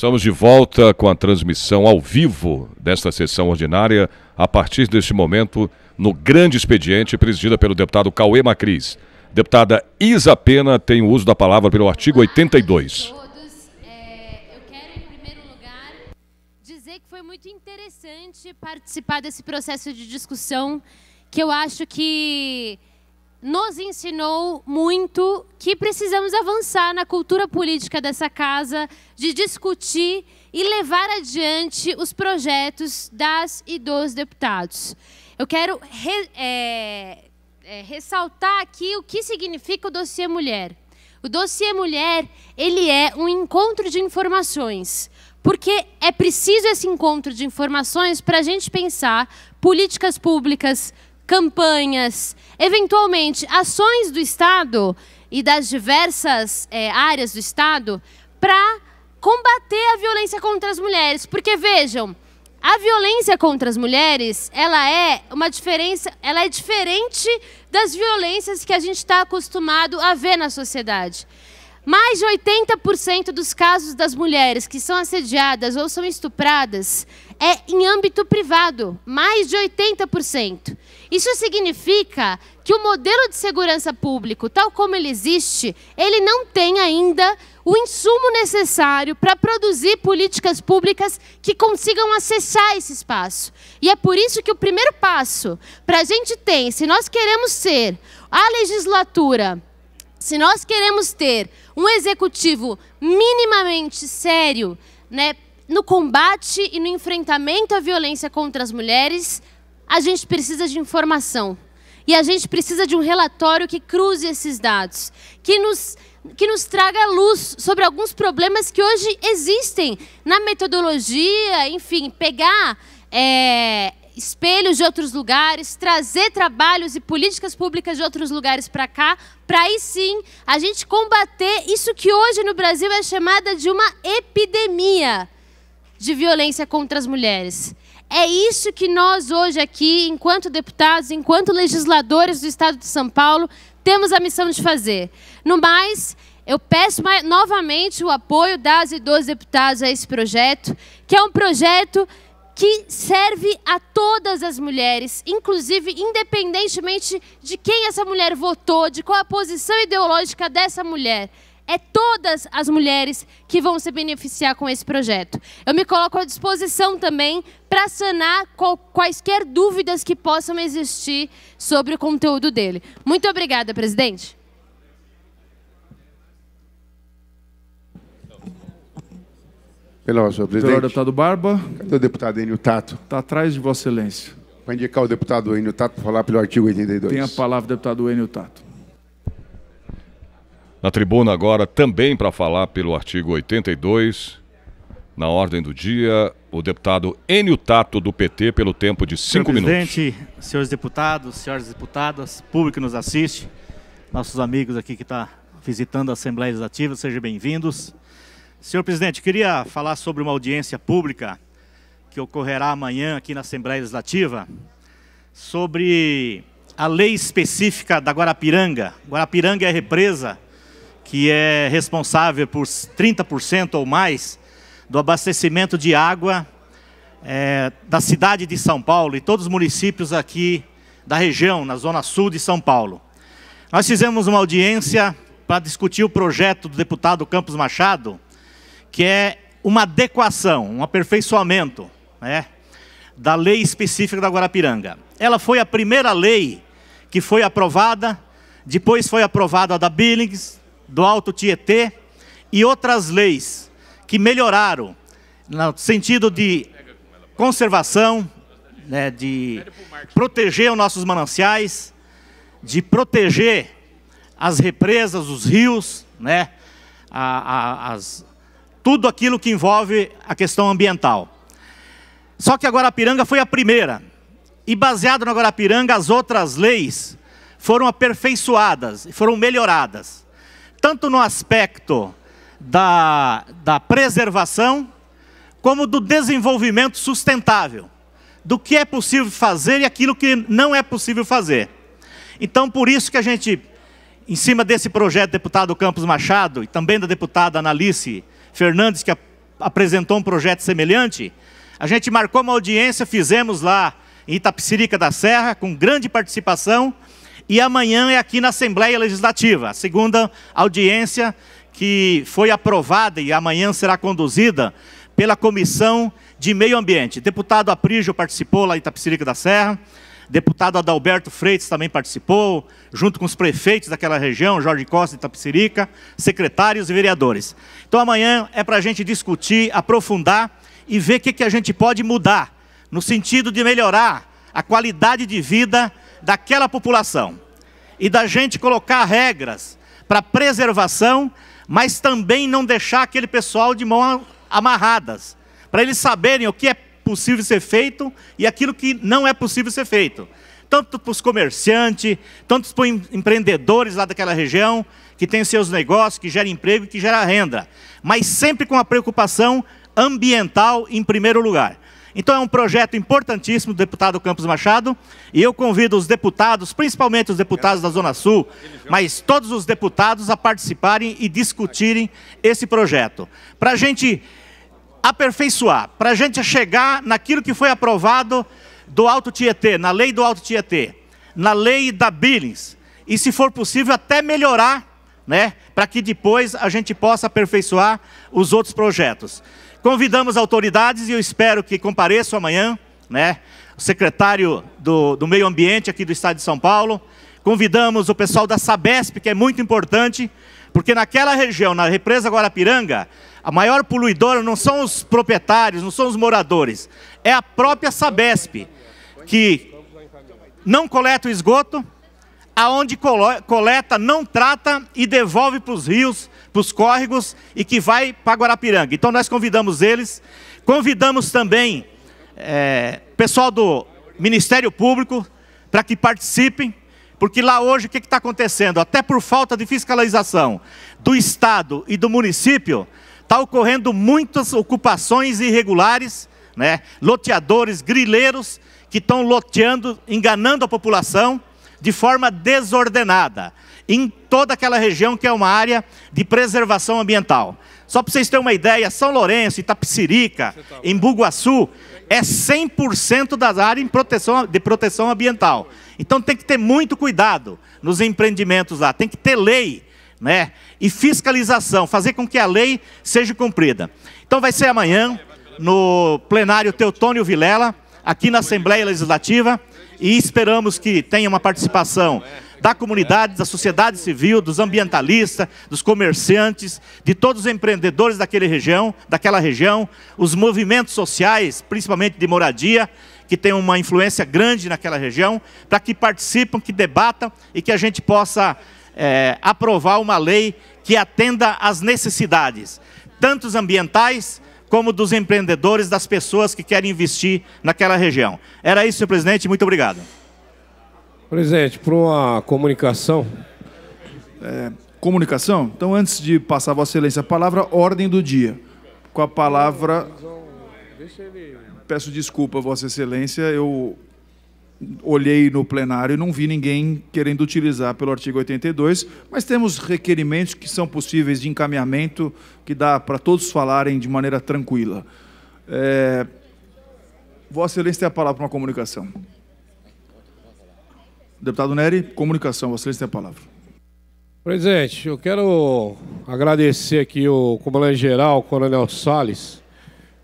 Estamos de volta com a transmissão ao vivo desta sessão ordinária, a partir deste momento, no grande expediente presidida pelo deputado Cauê Macris. Deputada Isa Pena tem o uso da palavra pelo artigo 82. Olá a todos. É, eu quero, em primeiro lugar, dizer que foi muito interessante participar desse processo de discussão, que eu acho que nos ensinou muito que precisamos avançar na cultura política dessa casa, de discutir e levar adiante os projetos das e dos deputados. Eu quero re, é, é, ressaltar aqui o que significa o dossiê mulher. O dossiê mulher ele é um encontro de informações, porque é preciso esse encontro de informações para a gente pensar políticas públicas, campanhas, eventualmente ações do Estado e das diversas é, áreas do Estado para combater a violência contra as mulheres. Porque vejam, a violência contra as mulheres, ela é uma diferença, ela é diferente das violências que a gente está acostumado a ver na sociedade. Mais de 80% dos casos das mulheres que são assediadas ou são estupradas é em âmbito privado. Mais de 80%. Isso significa que o modelo de segurança público, tal como ele existe, ele não tem ainda o insumo necessário para produzir políticas públicas que consigam acessar esse espaço. E é por isso que o primeiro passo para a gente ter, se nós queremos ser a legislatura, se nós queremos ter um executivo minimamente sério, né, no combate e no enfrentamento à violência contra as mulheres, a gente precisa de informação. E a gente precisa de um relatório que cruze esses dados, que nos, que nos traga luz sobre alguns problemas que hoje existem na metodologia, enfim, pegar é, espelhos de outros lugares, trazer trabalhos e políticas públicas de outros lugares para cá, para aí sim a gente combater isso que hoje no Brasil é chamada de uma epidemia de violência contra as mulheres. É isso que nós hoje aqui, enquanto deputados, enquanto legisladores do Estado de São Paulo, temos a missão de fazer. No mais, eu peço novamente o apoio das e dos deputados a esse projeto, que é um projeto que serve a todas as mulheres, inclusive independentemente de quem essa mulher votou, de qual a posição ideológica dessa mulher é todas as mulheres que vão se beneficiar com esse projeto. Eu me coloco à disposição também para sanar quaisquer dúvidas que possam existir sobre o conteúdo dele. Muito obrigada, presidente. Pelo senhor presidente. Pelo deputado Barba. Cadê o deputado Enio Tato? Está atrás de Vossa Excelência. Para indicar o deputado Enio Tato para falar pelo artigo 82. Tem a palavra, deputado Enio Tato na tribuna agora também para falar pelo artigo 82, na ordem do dia, o deputado Enio Tato, do PT, pelo tempo de cinco Senhor minutos. Presidente, senhores deputados, senhoras deputadas, público que nos assiste, nossos amigos aqui que estão tá visitando a Assembleia Legislativa, sejam bem-vindos. Senhor presidente, queria falar sobre uma audiência pública que ocorrerá amanhã aqui na Assembleia Legislativa sobre a lei específica da Guarapiranga. Guarapiranga é represa que é responsável por 30% ou mais do abastecimento de água é, da cidade de São Paulo e todos os municípios aqui da região, na zona sul de São Paulo. Nós fizemos uma audiência para discutir o projeto do deputado Campos Machado, que é uma adequação, um aperfeiçoamento né, da lei específica da Guarapiranga. Ela foi a primeira lei que foi aprovada, depois foi aprovada a da Billings, do Alto Tietê e outras leis que melhoraram no sentido de conservação, né, de proteger os nossos mananciais, de proteger as represas, os rios, né, a, a, as, tudo aquilo que envolve a questão ambiental. Só que a Guarapiranga foi a primeira. E baseado na Guarapiranga, as outras leis foram aperfeiçoadas, foram melhoradas tanto no aspecto da, da preservação, como do desenvolvimento sustentável, do que é possível fazer e aquilo que não é possível fazer. Então, por isso que a gente, em cima desse projeto do deputado Campos Machado e também da deputada Analice Fernandes, que apresentou um projeto semelhante, a gente marcou uma audiência, fizemos lá em Itapicirica da Serra, com grande participação, e amanhã é aqui na Assembleia Legislativa, a segunda audiência que foi aprovada e amanhã será conduzida pela Comissão de Meio Ambiente. Deputado Aprígio participou lá em Itapecirica da Serra, deputado Adalberto Freitas também participou, junto com os prefeitos daquela região, Jorge Costa e Itapecirica, secretários e vereadores. Então amanhã é para a gente discutir, aprofundar e ver o que, que a gente pode mudar, no sentido de melhorar a qualidade de vida daquela população e da gente colocar regras para preservação, mas também não deixar aquele pessoal de mãos amarradas, para eles saberem o que é possível ser feito e aquilo que não é possível ser feito. Tanto para os comerciantes, tanto para os empreendedores lá daquela região, que tem seus negócios, que gera emprego e que gera renda, mas sempre com a preocupação ambiental em primeiro lugar. Então é um projeto importantíssimo do deputado Campos Machado e eu convido os deputados, principalmente os deputados da Zona Sul, mas todos os deputados a participarem e discutirem esse projeto. Para a gente aperfeiçoar, para a gente chegar naquilo que foi aprovado do Alto Tietê, na lei do Alto Tietê, na lei da Billings, e se for possível até melhorar, né, para que depois a gente possa aperfeiçoar os outros projetos. Convidamos autoridades e eu espero que compareçam amanhã, né? O secretário do, do Meio Ambiente aqui do Estado de São Paulo. Convidamos o pessoal da Sabesp, que é muito importante, porque naquela região, na represa Guarapiranga, a maior poluidora não são os proprietários, não são os moradores, é a própria Sabesp, que não coleta o esgoto, aonde coleta, não trata e devolve para os rios, para os córregos e que vai para Guarapiranga. Então nós convidamos eles, convidamos também é, pessoal do Ministério Público para que participem, porque lá hoje o que está acontecendo? Até por falta de fiscalização do Estado e do município, está ocorrendo muitas ocupações irregulares, né? loteadores, grileiros que estão loteando, enganando a população de forma desordenada em toda aquela região que é uma área de preservação ambiental. Só para vocês terem uma ideia, São Lourenço, Itapsirica, tá em Buguaçu, é 100% das áreas proteção, de proteção ambiental. Então tem que ter muito cuidado nos empreendimentos lá, tem que ter lei né? e fiscalização, fazer com que a lei seja cumprida. Então vai ser amanhã, no plenário Teutônio Vilela, aqui na Assembleia Legislativa e esperamos que tenha uma participação da comunidade, da sociedade civil, dos ambientalistas, dos comerciantes, de todos os empreendedores daquela região, daquela região, os movimentos sociais, principalmente de moradia, que tem uma influência grande naquela região, para que participem, que debatam e que a gente possa é, aprovar uma lei que atenda às necessidades, tanto ambientais como dos empreendedores, das pessoas que querem investir naquela região. Era isso, senhor presidente. Muito obrigado. Presidente, para uma comunicação. É, comunicação? Então, antes de passar a Vossa Excelência a palavra, ordem do dia. Com a palavra. Peço desculpa, Vossa Excelência, eu olhei no plenário e não vi ninguém querendo utilizar pelo artigo 82, mas temos requerimentos que são possíveis de encaminhamento, que dá para todos falarem de maneira tranquila. É... Vossa Excelência tem a palavra para uma comunicação. Deputado Neri, comunicação, Vossa Excelência tem a palavra. Presidente, eu quero agradecer aqui o comandante-geral, Coronel Salles.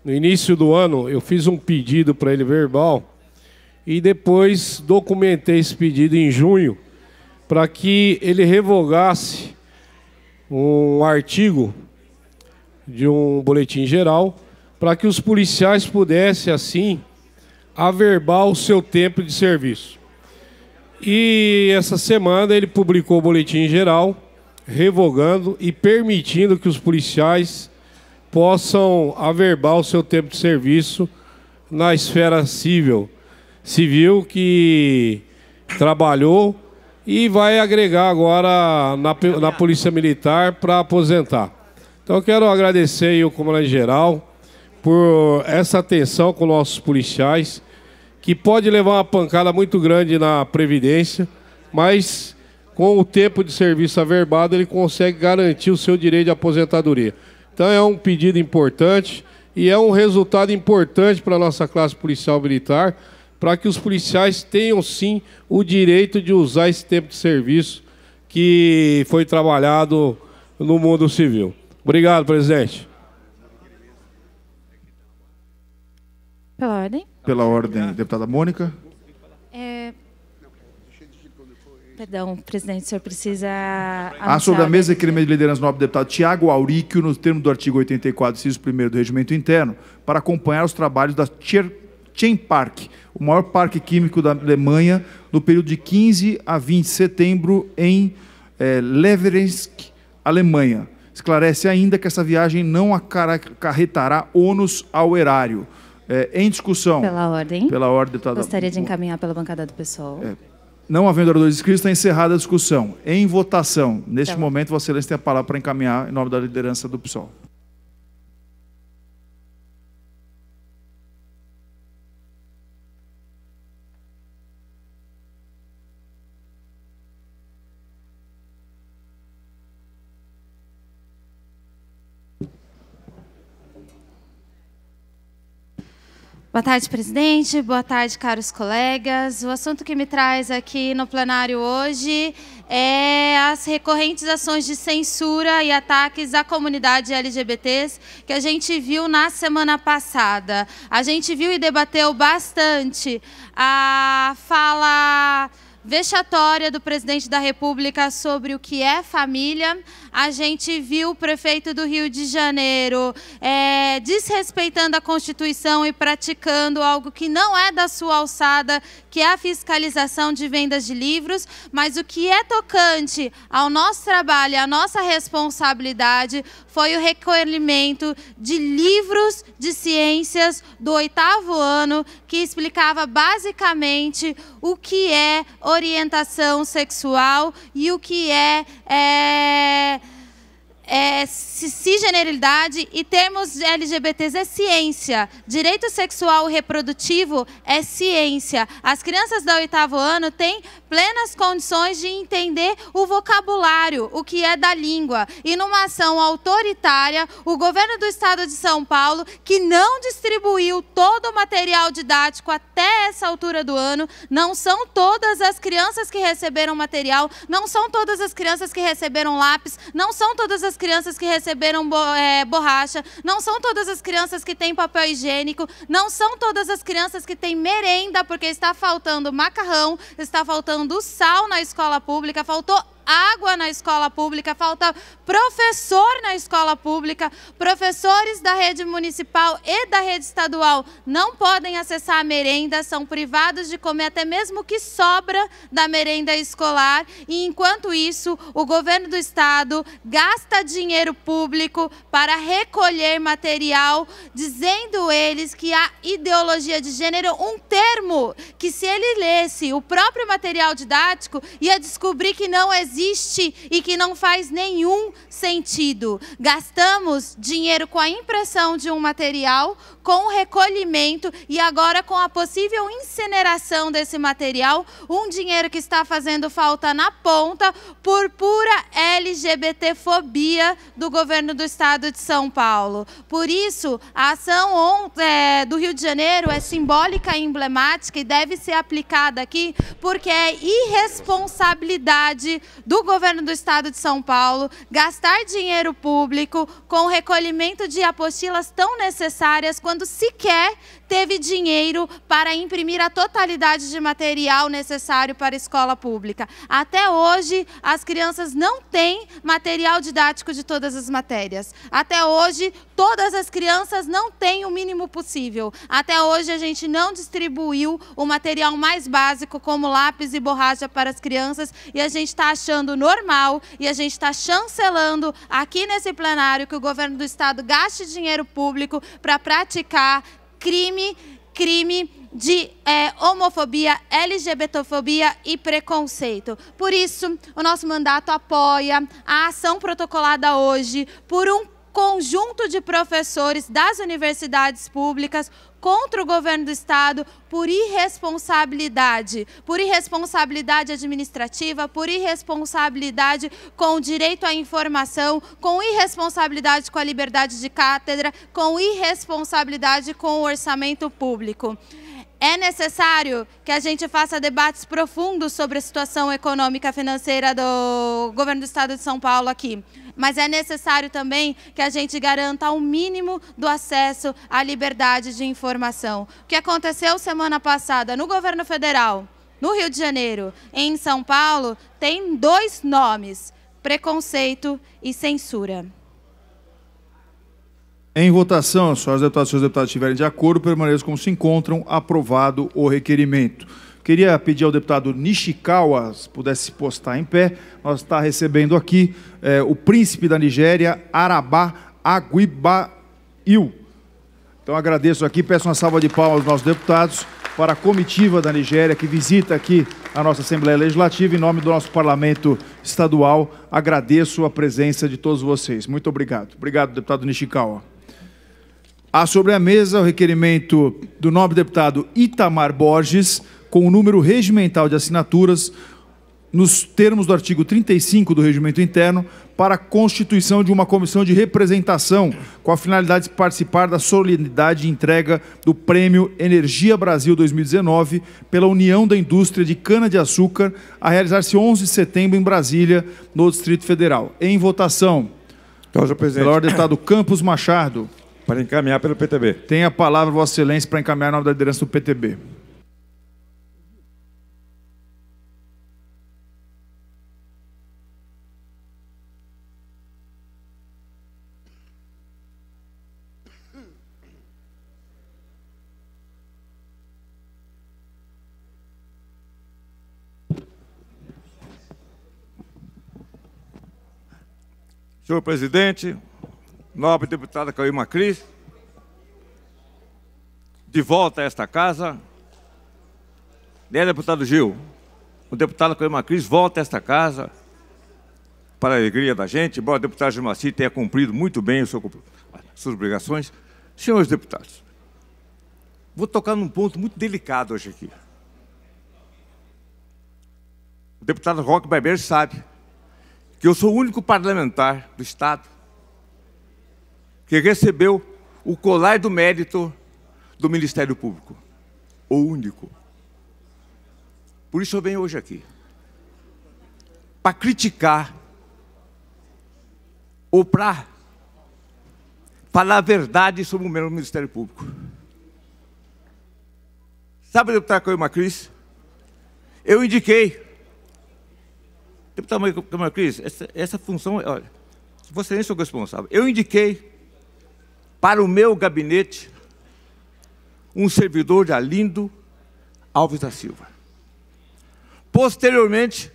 No início do ano, eu fiz um pedido para ele verbal, e depois documentei esse pedido em junho para que ele revogasse um artigo de um boletim geral para que os policiais pudessem assim averbar o seu tempo de serviço. E essa semana ele publicou o boletim geral revogando e permitindo que os policiais possam averbar o seu tempo de serviço na esfera civil civil que trabalhou e vai agregar agora na, na Polícia Militar para aposentar. Então quero agradecer ao comandante geral por essa atenção com nossos policiais, que pode levar uma pancada muito grande na Previdência, mas com o tempo de serviço averbado ele consegue garantir o seu direito de aposentadoria. Então é um pedido importante e é um resultado importante para a nossa classe policial militar para que os policiais tenham sim o direito de usar esse tempo de serviço que foi trabalhado no mundo civil. Obrigado, presidente. Pela ordem. Pela ordem, deputada Mônica. É... Perdão, presidente, o senhor precisa. Há sobre a mesa de crime de liderança, nobre deputado Tiago Auríquio, no termo do artigo 84, inciso 1 do Regimento Interno, para acompanhar os trabalhos da Tcher Park, o maior parque químico da Alemanha, no período de 15 a 20 de setembro em é, eh, Leverensk, Alemanha. Esclarece ainda que essa viagem não acarretará ônus ao erário. É, em discussão. Pela ordem. Pela ordem, deputada. Gostaria de encaminhar pela bancada do pessoal. É, não havendo oradores inscritos, está encerrada a discussão. Em votação, neste tá momento, Vossa Excelência tem a palavra para encaminhar em nome da liderança do PSOL. Boa tarde, presidente. Boa tarde, caros colegas. O assunto que me traz aqui no plenário hoje é as recorrentes ações de censura e ataques à comunidade LGBTs que a gente viu na semana passada. A gente viu e debateu bastante a fala vexatória do presidente da República sobre o que é família. A gente viu o prefeito do Rio de Janeiro é, desrespeitando a Constituição e praticando algo que não é da sua alçada, que é a fiscalização de vendas de livros. Mas o que é tocante ao nosso trabalho, à nossa responsabilidade, foi o recolhimento de livros de ciências do oitavo ano, que explicava basicamente o que é orientação orientação sexual e o que é, é, é cisgeneridade e termos LGBTs é ciência. Direito sexual reprodutivo é ciência. As crianças da oitavo ano têm plenas condições de entender o vocabulário, o que é da língua. E numa ação autoritária, o governo do estado de São Paulo, que não distribuiu todo o material didático até essa altura do ano, não são todas as crianças que receberam material, não são todas as crianças que receberam lápis, não são todas as crianças que receberam é, borracha, não são todas as crianças que têm papel higiênico, não são todas as crianças que têm merenda, porque está faltando macarrão, está faltando do sal na escola pública, faltou água na escola pública, falta professor na escola pública, professores da rede municipal e da rede estadual não podem acessar a merenda, são privados de comer até mesmo o que sobra da merenda escolar. E enquanto isso, o governo do estado gasta dinheiro público para recolher material, dizendo eles que a ideologia de gênero, um termo que se ele lesse o próprio material didático, ia descobrir que não existe existe e que não faz nenhum sentido. Gastamos dinheiro com a impressão de um material com o recolhimento e agora com a possível incineração desse material, um dinheiro que está fazendo falta na ponta por pura LGBTfobia do governo do estado de São Paulo. Por isso, a ação é, do Rio de Janeiro é simbólica e emblemática e deve ser aplicada aqui porque é irresponsabilidade do governo do estado de São Paulo gastar dinheiro público com o recolhimento de apostilas tão necessárias quando quando sequer teve dinheiro para imprimir a totalidade de material necessário para a escola pública. Até hoje, as crianças não têm material didático de todas as matérias. Até hoje, todas as crianças não têm o mínimo possível. Até hoje, a gente não distribuiu o material mais básico, como lápis e borracha para as crianças, e a gente está achando normal e a gente está chancelando aqui nesse plenário que o governo do estado gaste dinheiro público para praticar crime, crime de é, homofobia, LGBTfobia e preconceito. Por isso, o nosso mandato apoia a ação protocolada hoje por um conjunto de professores das universidades públicas contra o governo do Estado por irresponsabilidade, por irresponsabilidade administrativa, por irresponsabilidade com o direito à informação, com irresponsabilidade com a liberdade de cátedra, com irresponsabilidade com o orçamento público. É necessário que a gente faça debates profundos sobre a situação econômica financeira do governo do estado de São Paulo aqui. Mas é necessário também que a gente garanta o mínimo do acesso à liberdade de informação. O que aconteceu semana passada no governo federal, no Rio de Janeiro, em São Paulo, tem dois nomes: preconceito e censura. Em votação, se os deputados e os deputados estiverem de acordo, permaneçam como se encontram, aprovado o requerimento. Queria pedir ao deputado Nishikawa, se pudesse se postar em pé, nós está recebendo aqui é, o príncipe da Nigéria, Arabá Aguibail. Então agradeço aqui, peço uma salva de palmas aos nossos deputados para a comitiva da Nigéria que visita aqui a nossa Assembleia Legislativa em nome do nosso Parlamento Estadual. Agradeço a presença de todos vocês. Muito obrigado. Obrigado, deputado Nishikawa. Há sobre a mesa o requerimento do nobre deputado Itamar Borges, com o número regimental de assinaturas, nos termos do artigo 35 do Regimento Interno, para a constituição de uma comissão de representação, com a finalidade de participar da solenidade de entrega do Prêmio Energia Brasil 2019 pela União da Indústria de Cana-de-Açúcar, a realizar-se 11 de setembro em Brasília, no Distrito Federal. Em votação. Então, presidente. deputado Campos Machado. Para encaminhar pelo PTB. Tem a palavra, Vossa Excelência, para encaminhar a nome da liderança do PTB. Senhor presidente, nobre deputada Cauíma Cris, de volta a esta casa. Né, deputado Gil? O deputado Cauíma Cris volta a esta casa para a alegria da gente, embora o deputado Gilmaci tenha cumprido muito bem seu, suas obrigações. Senhores deputados, vou tocar num ponto muito delicado hoje aqui. O deputado Roque Beber sabe que eu sou o único parlamentar do Estado que recebeu o colar do mérito do Ministério Público, o único. Por isso eu venho hoje aqui para criticar ou para falar a verdade sobre o meu Ministério Público. Sabe, deputado Caio Macris? Eu indiquei. Deputado Caio Macris, essa, essa função, olha, você nem sou responsável. Eu indiquei para o meu gabinete um servidor de Alindo Alves da Silva. Posteriormente,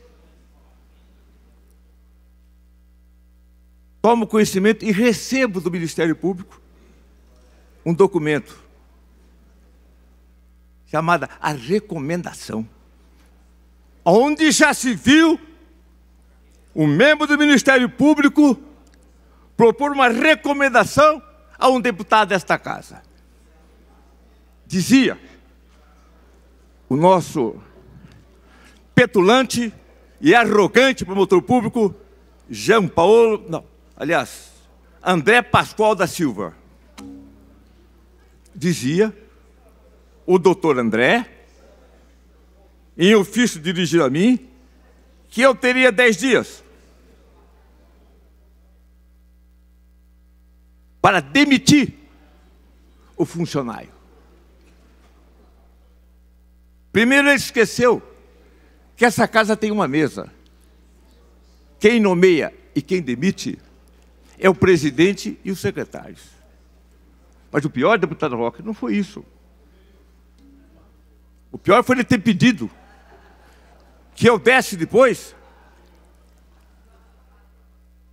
tomo conhecimento e recebo do Ministério Público um documento chamada a recomendação, onde já se viu um membro do Ministério Público propor uma recomendação a um deputado desta casa. Dizia o nosso petulante e arrogante promotor público, Jean Paulo, não, aliás, André Pascoal da Silva. Dizia o doutor André, em ofício dirigido a mim, que eu teria dez dias para demitir o funcionário. Primeiro ele esqueceu que essa casa tem uma mesa. Quem nomeia e quem demite é o presidente e os secretários. Mas o pior, deputado Roque, não foi isso. O pior foi ele ter pedido que eu desse depois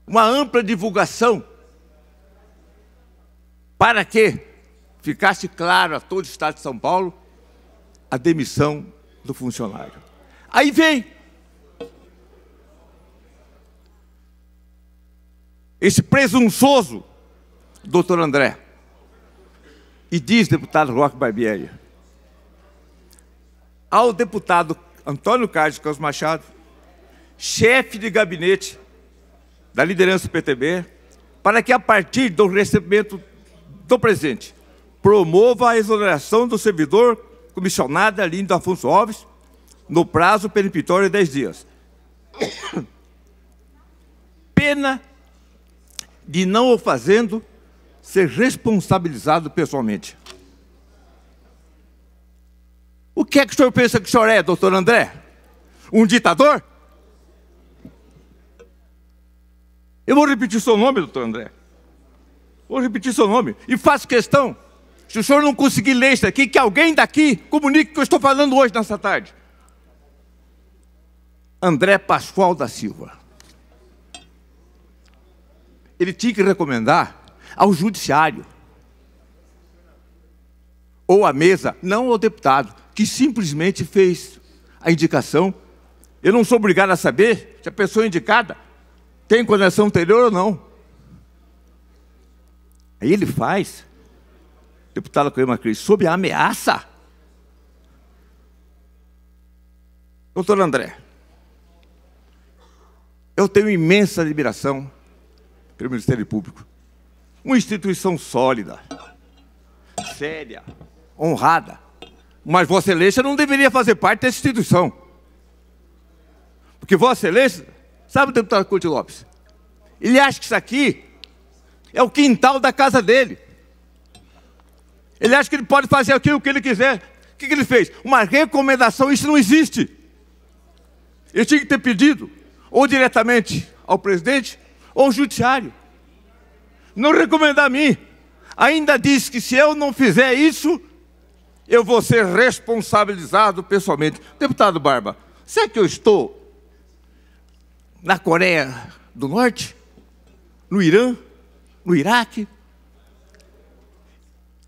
uma ampla divulgação para que ficasse claro a todo o Estado de São Paulo a demissão do funcionário. Aí vem esse presunçoso doutor André e diz, deputado Roque Barbieri, ao deputado Antônio Carlos Campos Machado, chefe de gabinete da liderança do PTB, para que a partir do recebimento então, presidente, promova a exoneração do servidor comissionado Lindo Afonso Alves no prazo peremptório de 10 dias. Pena de não o fazendo ser responsabilizado pessoalmente. O que é que o senhor pensa que o senhor é, doutor André? Um ditador? Eu vou repetir seu nome, doutor André. Vou repetir seu nome. E faço questão, se o senhor não conseguir ler isso aqui, que alguém daqui comunique o que eu estou falando hoje nessa tarde. André Pascoal da Silva. Ele tinha que recomendar ao judiciário ou à mesa, não ao deputado, que simplesmente fez a indicação. Eu não sou obrigado a saber se a pessoa indicada tem conexão anterior ou não. Aí ele faz, deputado Coelho Macri, sob a ameaça. Doutor André, eu tenho imensa admiração pelo Ministério Público. Uma instituição sólida, séria, honrada. Mas Vossa Excelência não deveria fazer parte dessa instituição. Porque Vossa Excelência, sabe o deputado Curti Lopes, ele acha que isso aqui é o quintal da casa dele. Ele acha que ele pode fazer aquilo que ele quiser. O que, que ele fez? Uma recomendação, isso não existe. Ele tinha que ter pedido, ou diretamente ao presidente, ou ao judiciário. Não recomendar a mim. Ainda diz que se eu não fizer isso, eu vou ser responsabilizado pessoalmente. Deputado Barba, será que eu estou na Coreia do Norte? No Irã? no Iraque.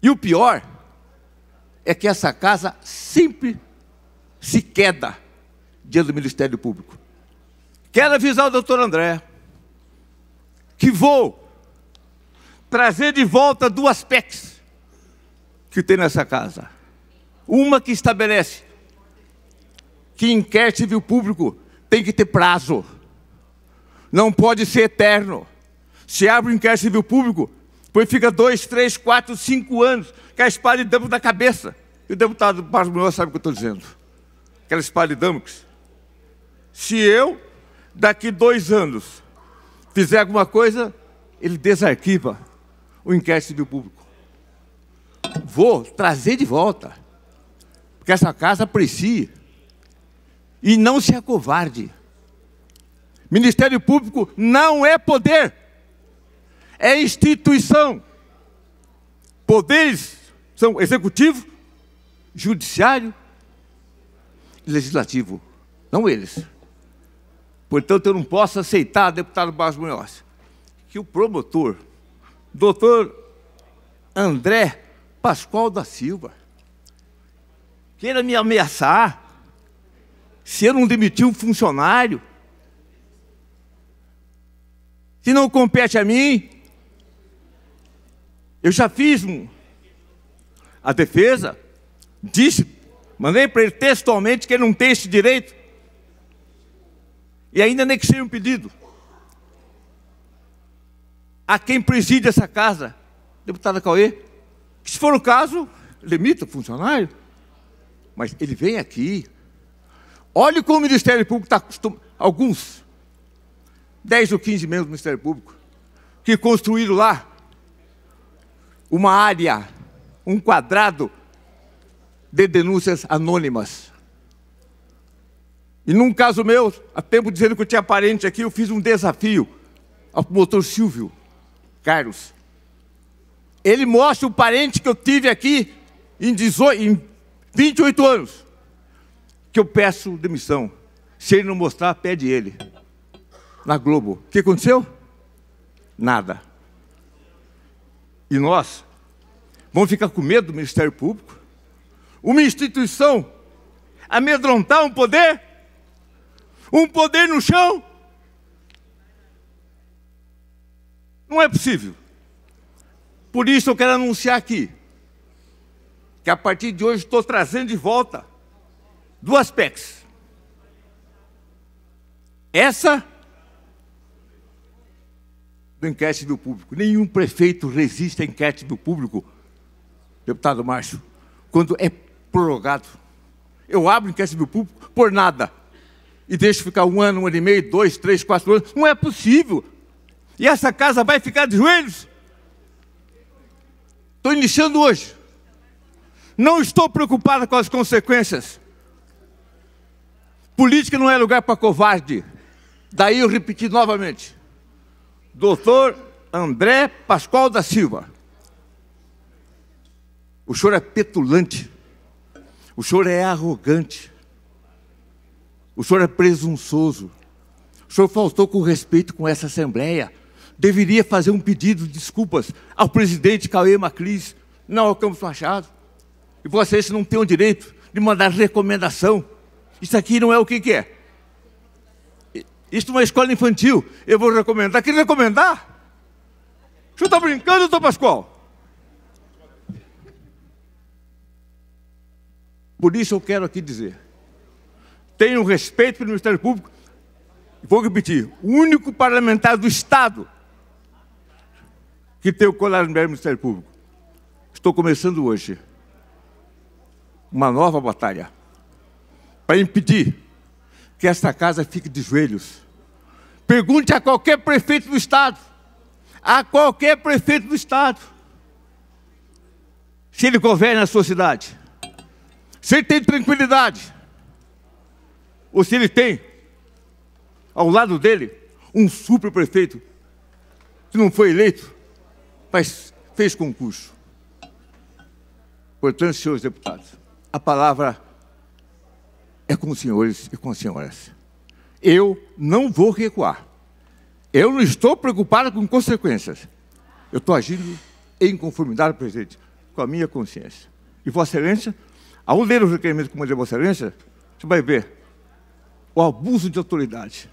E o pior é que essa casa sempre se queda diante do Ministério Público. Quero avisar o doutor André que vou trazer de volta duas PECs que tem nessa casa. Uma que estabelece que inquérito civil público tem que ter prazo, não pode ser eterno. Se abre o inquérito civil público, depois fica dois, três, quatro, cinco anos, com a espada de Damocles na cabeça. E o deputado Barros Munhoz sabe o que eu estou dizendo. Aquela espada de Damocles. Se eu, daqui dois anos, fizer alguma coisa, ele desarquiva o inquérito civil público. Vou trazer de volta, porque essa casa aprecie e não se acovarde. Ministério Público não é poder é instituição. Poderes são executivo, judiciário e legislativo, não eles. Portanto, eu não posso aceitar, deputado Barros Munhoz, que o promotor, doutor André Pascoal da Silva, queira me ameaçar se eu não demitir um funcionário, se não compete a mim, eu já fiz a defesa, disse, mandei para ele textualmente que ele não tem esse direito. E ainda nem anexei um pedido. A quem preside essa casa, deputada Cauê, que se for o caso, limita o funcionário. Mas ele vem aqui. Olha como o Ministério Público está acostumado. Alguns, 10 ou 15 membros do Ministério Público, que construíram lá uma área, um quadrado de denúncias anônimas. E num caso meu, há tempo dizendo que eu tinha parente aqui, eu fiz um desafio ao promotor Silvio Carlos. Ele mostra o parente que eu tive aqui em, 18, em 28 anos, que eu peço demissão. Se ele não mostrar, pede ele. Na Globo. O que aconteceu? Nada e nós vamos ficar com medo do Ministério Público? Uma instituição amedrontar um poder? Um poder no chão? Não é possível. Por isso eu quero anunciar aqui que a partir de hoje estou trazendo de volta duas PECs. Essa do inquérito do público. Nenhum prefeito resiste à enquete do público, deputado Márcio, quando é prorrogado. Eu abro enquete do público por nada e deixo ficar um ano, um ano e meio, dois, três, quatro anos. Não é possível. E essa casa vai ficar de joelhos. Estou iniciando hoje. Não estou preocupado com as consequências. Política não é lugar para covarde. Daí eu repeti novamente doutor André Pascoal da Silva. O senhor é petulante, o senhor é arrogante, o senhor é presunçoso, o senhor faltou com respeito com essa Assembleia. Deveria fazer um pedido de desculpas ao presidente Cauê Macris, não ao Campos Machado. E vocês não têm o direito de mandar recomendação. Isso aqui não é o que, que é. Isto é uma escola infantil. Eu vou recomendar. Quer recomendar? O senhor está brincando, doutor Pascoal? Por isso eu quero aqui dizer: tenho respeito pelo Ministério Público. Vou repetir: o único parlamentar do Estado que tem o colar no Ministério Público. Estou começando hoje uma nova batalha para impedir que esta casa fique de joelhos. Pergunte a qualquer prefeito do Estado, a qualquer prefeito do Estado, se ele governa a sua cidade, se ele tem tranquilidade, ou se ele tem ao lado dele um super prefeito que não foi eleito, mas fez concurso. Portanto, senhores deputados, a palavra é com os senhores e com as senhoras. Eu não vou recuar. Eu não estou preocupado com consequências. Eu estou agindo em conformidade, presidente, com a minha consciência. E Vossa Excelência, ao ler os requerimentos como de Vossa Excelência, você vai ver o abuso de autoridade.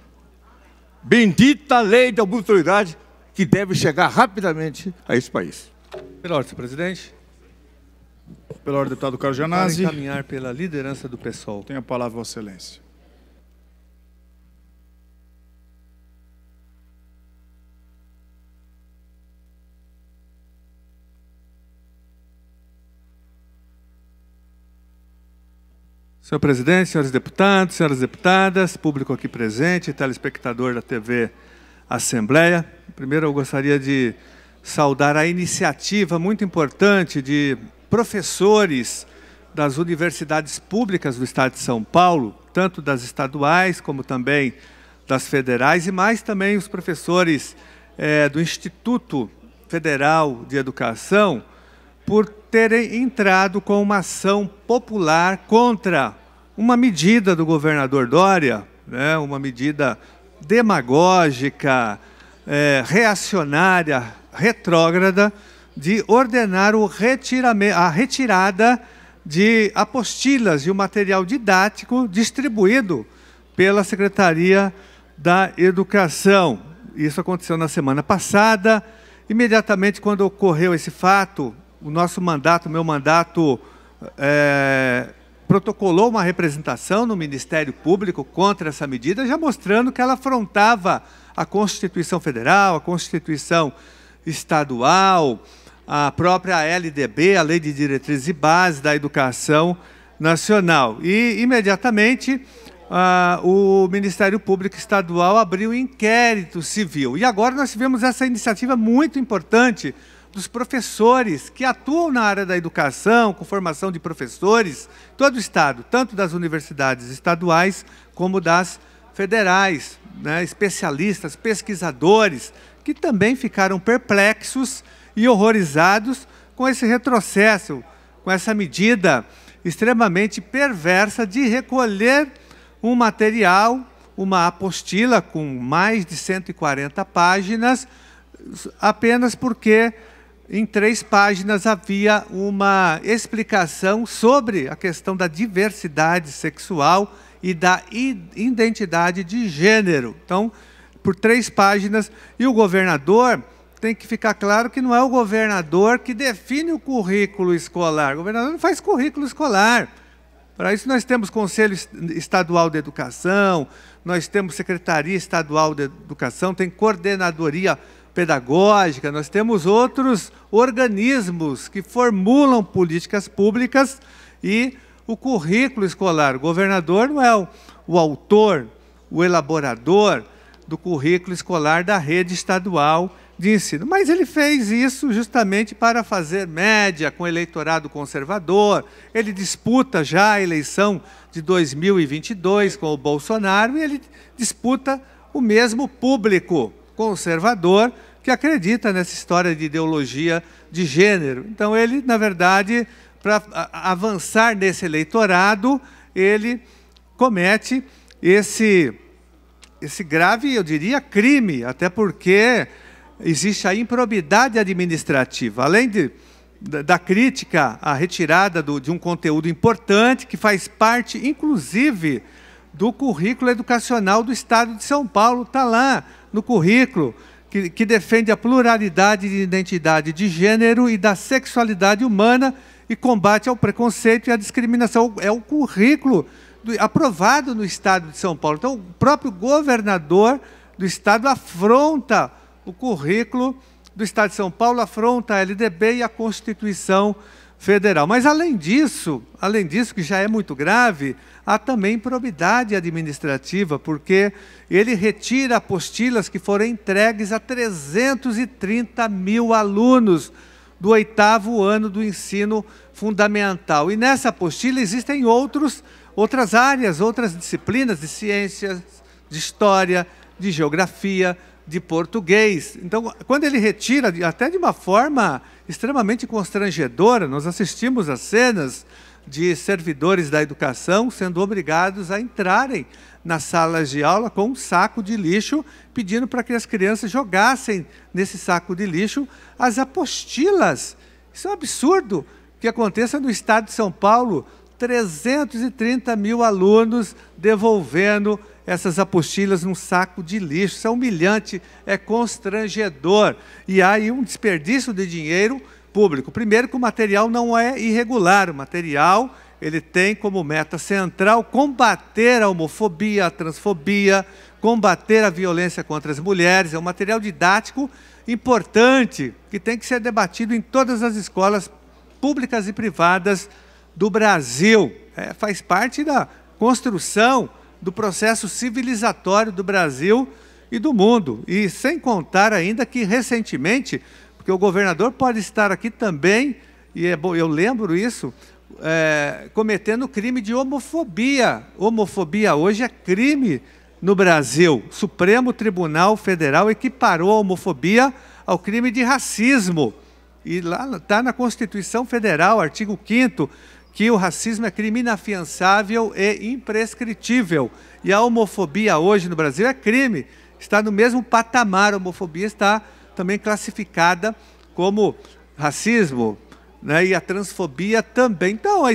Bendita lei de abuso de autoridade que deve chegar rapidamente a esse país. Pela ordem, senhor presidente. Pela ordem do deputado Carlos Janazzi. Para encaminhar pela liderança do PSOL. Tem a palavra, Vossa Excelência. Senhor presidente, senhores deputados, senhoras deputadas, público aqui presente, telespectador da TV Assembleia. Primeiro, eu gostaria de saudar a iniciativa muito importante de professores das universidades públicas do Estado de São Paulo, tanto das estaduais como também das federais, e mais também os professores é, do Instituto Federal de Educação, por terem entrado com uma ação popular contra uma medida do governador Dória, né, uma medida demagógica, é, reacionária, retrógrada, de ordenar a retirada de apostilas e o material didático distribuído pela Secretaria da Educação. Isso aconteceu na semana passada. Imediatamente quando ocorreu esse fato, o nosso mandato, meu mandato, é, protocolou uma representação no Ministério Público contra essa medida, já mostrando que ela afrontava a Constituição Federal, a Constituição Estadual, a própria LDB, a Lei de Diretrizes e Bases da Educação Nacional. E, imediatamente, ah, o Ministério Público Estadual abriu inquérito civil. E agora nós tivemos essa iniciativa muito importante dos professores que atuam na área da educação, com formação de professores, todo o Estado, tanto das universidades estaduais como das federais, né, especialistas, pesquisadores, que também ficaram perplexos e horrorizados com esse retrocesso, com essa medida extremamente perversa de recolher um material, uma apostila com mais de 140 páginas, apenas porque em três páginas havia uma explicação sobre a questão da diversidade sexual e da identidade de gênero. Então, por três páginas, e o governador tem que ficar claro que não é o governador que define o currículo escolar. O governador não faz currículo escolar. Para isso, nós temos Conselho Estadual de Educação, nós temos Secretaria Estadual de Educação, tem Coordenadoria Pedagógica, nós temos outros organismos que formulam políticas públicas e o currículo escolar. O governador não é o, o autor, o elaborador do currículo escolar da rede estadual de ensino. Mas ele fez isso justamente para fazer média com o eleitorado conservador. Ele disputa já a eleição de 2022 com o Bolsonaro e ele disputa o mesmo público conservador que acredita nessa história de ideologia de gênero. Então ele, na verdade, para avançar nesse eleitorado, ele comete esse esse grave, eu diria, crime, até porque existe a improbidade administrativa. Além de, da, da crítica à retirada do, de um conteúdo importante, que faz parte, inclusive, do currículo educacional do Estado de São Paulo, está lá no currículo, que, que defende a pluralidade de identidade de gênero e da sexualidade humana e combate ao preconceito e à discriminação. É o currículo do, aprovado no Estado de São Paulo. Então, o próprio governador do Estado afronta o currículo do Estado de São Paulo afronta a LDB e a Constituição Federal. Mas além disso, além disso que já é muito grave, há também improbidade administrativa, porque ele retira apostilas que foram entregues a 330 mil alunos do oitavo ano do ensino fundamental. E nessa apostila existem outros, outras áreas, outras disciplinas de ciências, de história, de geografia, de português. Então, quando ele retira, até de uma forma extremamente constrangedora, nós assistimos às cenas de servidores da educação sendo obrigados a entrarem nas salas de aula com um saco de lixo, pedindo para que as crianças jogassem nesse saco de lixo as apostilas. Isso é um absurdo que aconteça no estado de São Paulo. 330 mil alunos devolvendo essas apostilas num saco de lixo. Isso é humilhante, é constrangedor. E há aí um desperdício de dinheiro público. Primeiro que o material não é irregular, o material ele tem como meta central combater a homofobia, a transfobia, combater a violência contra as mulheres. É um material didático importante que tem que ser debatido em todas as escolas públicas e privadas do Brasil. É, faz parte da construção do processo civilizatório do Brasil e do mundo. E sem contar ainda que recentemente, porque o governador pode estar aqui também, e é bom, eu lembro isso, é, cometendo crime de homofobia. Homofobia hoje é crime no Brasil. O Supremo Tribunal Federal equiparou a homofobia ao crime de racismo. E lá está na Constituição Federal, artigo 5 que o racismo é crime inafiançável e imprescritível. E a homofobia hoje no Brasil é crime. Está no mesmo patamar. A homofobia está também classificada como racismo né? e a transfobia também. Então, a,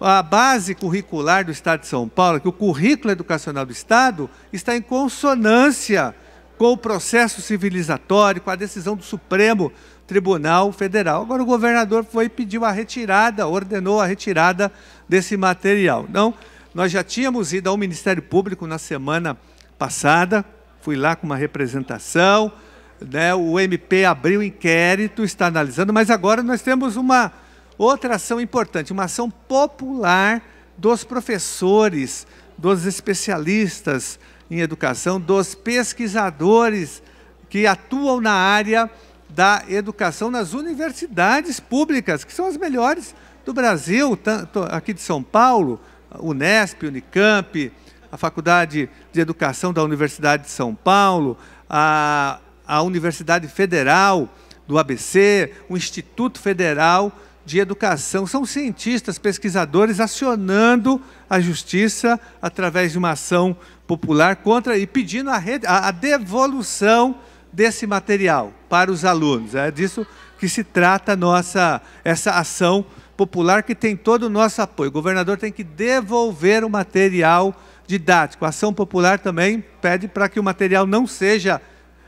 a, a base curricular do Estado de São Paulo, é que o currículo educacional do Estado está em consonância com o processo civilizatório, com a decisão do Supremo Tribunal Federal. Agora, o governador foi e pediu a retirada, ordenou a retirada desse material. Então, nós já tínhamos ido ao Ministério Público na semana passada, fui lá com uma representação, né, o MP abriu inquérito, está analisando, mas agora nós temos uma outra ação importante, uma ação popular dos professores, dos especialistas em educação, dos pesquisadores que atuam na área da educação nas universidades públicas, que são as melhores do Brasil, tanto aqui de São Paulo, Unesp, Unicamp, a Faculdade de Educação da Universidade de São Paulo, a, a Universidade Federal do ABC, o Instituto Federal de Educação. São cientistas, pesquisadores acionando a justiça através de uma ação popular contra e pedindo a, a, a devolução desse material para os alunos. É disso que se trata nossa essa ação popular que tem todo o nosso apoio. O governador tem que devolver o material didático. A ação popular também pede para que o material não seja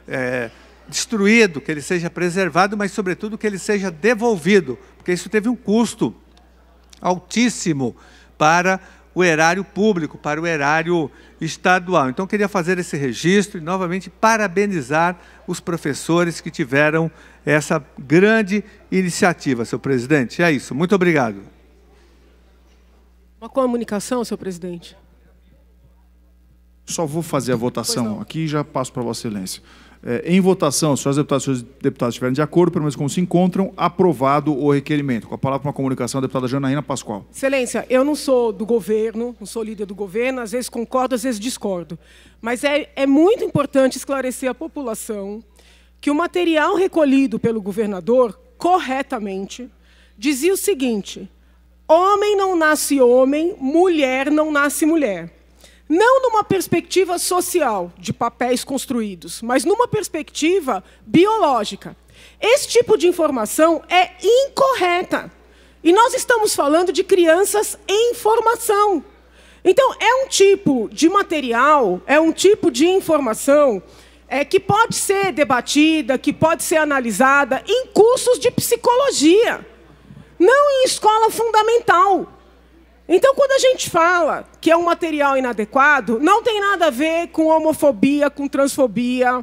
é, destruído, que ele seja preservado, mas, sobretudo, que ele seja devolvido, porque isso teve um custo altíssimo para o erário público, para o erário estadual. Então, queria fazer esse registro e, novamente, parabenizar os professores que tiveram essa grande iniciativa, seu presidente. É isso. Muito obrigado. Uma comunicação, seu presidente. Só vou fazer a votação aqui e já passo para Vossa Excelência. É, em votação, se as deputadas e os deputados estiverem de acordo, pelo menos como se encontram, aprovado o requerimento. Com a palavra para uma comunicação, a deputada Janaína Pascoal. Excelência, eu não sou do governo, não sou líder do governo, às vezes concordo, às vezes discordo. Mas é, é muito importante esclarecer à população que o material recolhido pelo governador, corretamente, dizia o seguinte: homem não nasce homem, mulher não nasce mulher. Não numa perspectiva social de papéis construídos, mas numa perspectiva biológica. Esse tipo de informação é incorreta. E nós estamos falando de crianças em formação. Então, é um tipo de material, é um tipo de informação é, que pode ser debatida, que pode ser analisada em cursos de psicologia, não em escola fundamental. Então, quando a gente fala que é um material inadequado, não tem nada a ver com homofobia, com transfobia,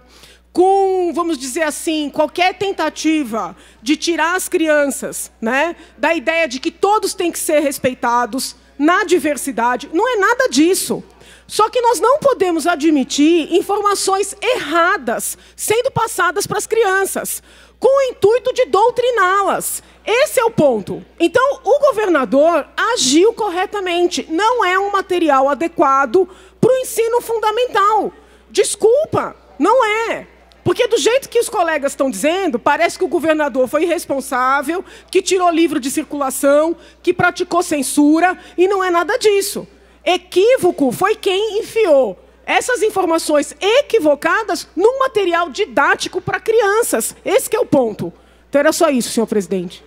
com, vamos dizer assim, qualquer tentativa de tirar as crianças né, da ideia de que todos têm que ser respeitados na diversidade. Não é nada disso. Só que nós não podemos admitir informações erradas sendo passadas para as crianças com o intuito de doutriná-las. Esse é o ponto. Então, o governador agiu corretamente. Não é um material adequado para o ensino fundamental. Desculpa, não é. Porque do jeito que os colegas estão dizendo, parece que o governador foi irresponsável, que tirou livro de circulação, que praticou censura, e não é nada disso. Equívoco foi quem enfiou essas informações equivocadas num material didático para crianças. Esse é o ponto. Então era só isso, senhor presidente.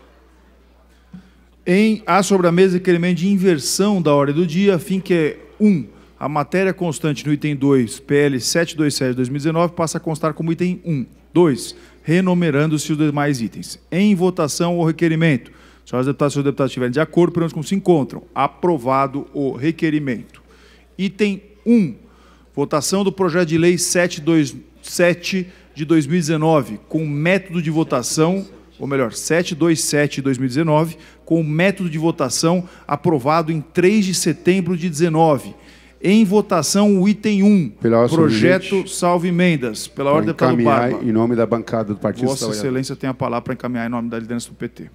Em A sobre a mesa requerimento de inversão da ordem do dia, a fim que é 1. Um, a matéria constante no item 2, PL 727-2019, passa a constar como item 1. Um. 2. Renomerando-se os demais itens. Em votação o requerimento. Senhoras deputadas e senhores deputados estiverem de acordo, perguntas como se encontram. Aprovado o requerimento. Item 1. Um, Votação do projeto de lei 727 de 2019, com método de votação, ou melhor, 727 de 2019, com método de votação aprovado em 3 de setembro de 19. Em votação o item 1, pela projeto Salvo Emendas, pela ordem do deputado Barba. em nome da bancada do Partido Vossa Excelência tem a palavra para encaminhar em nome da liderança do PT.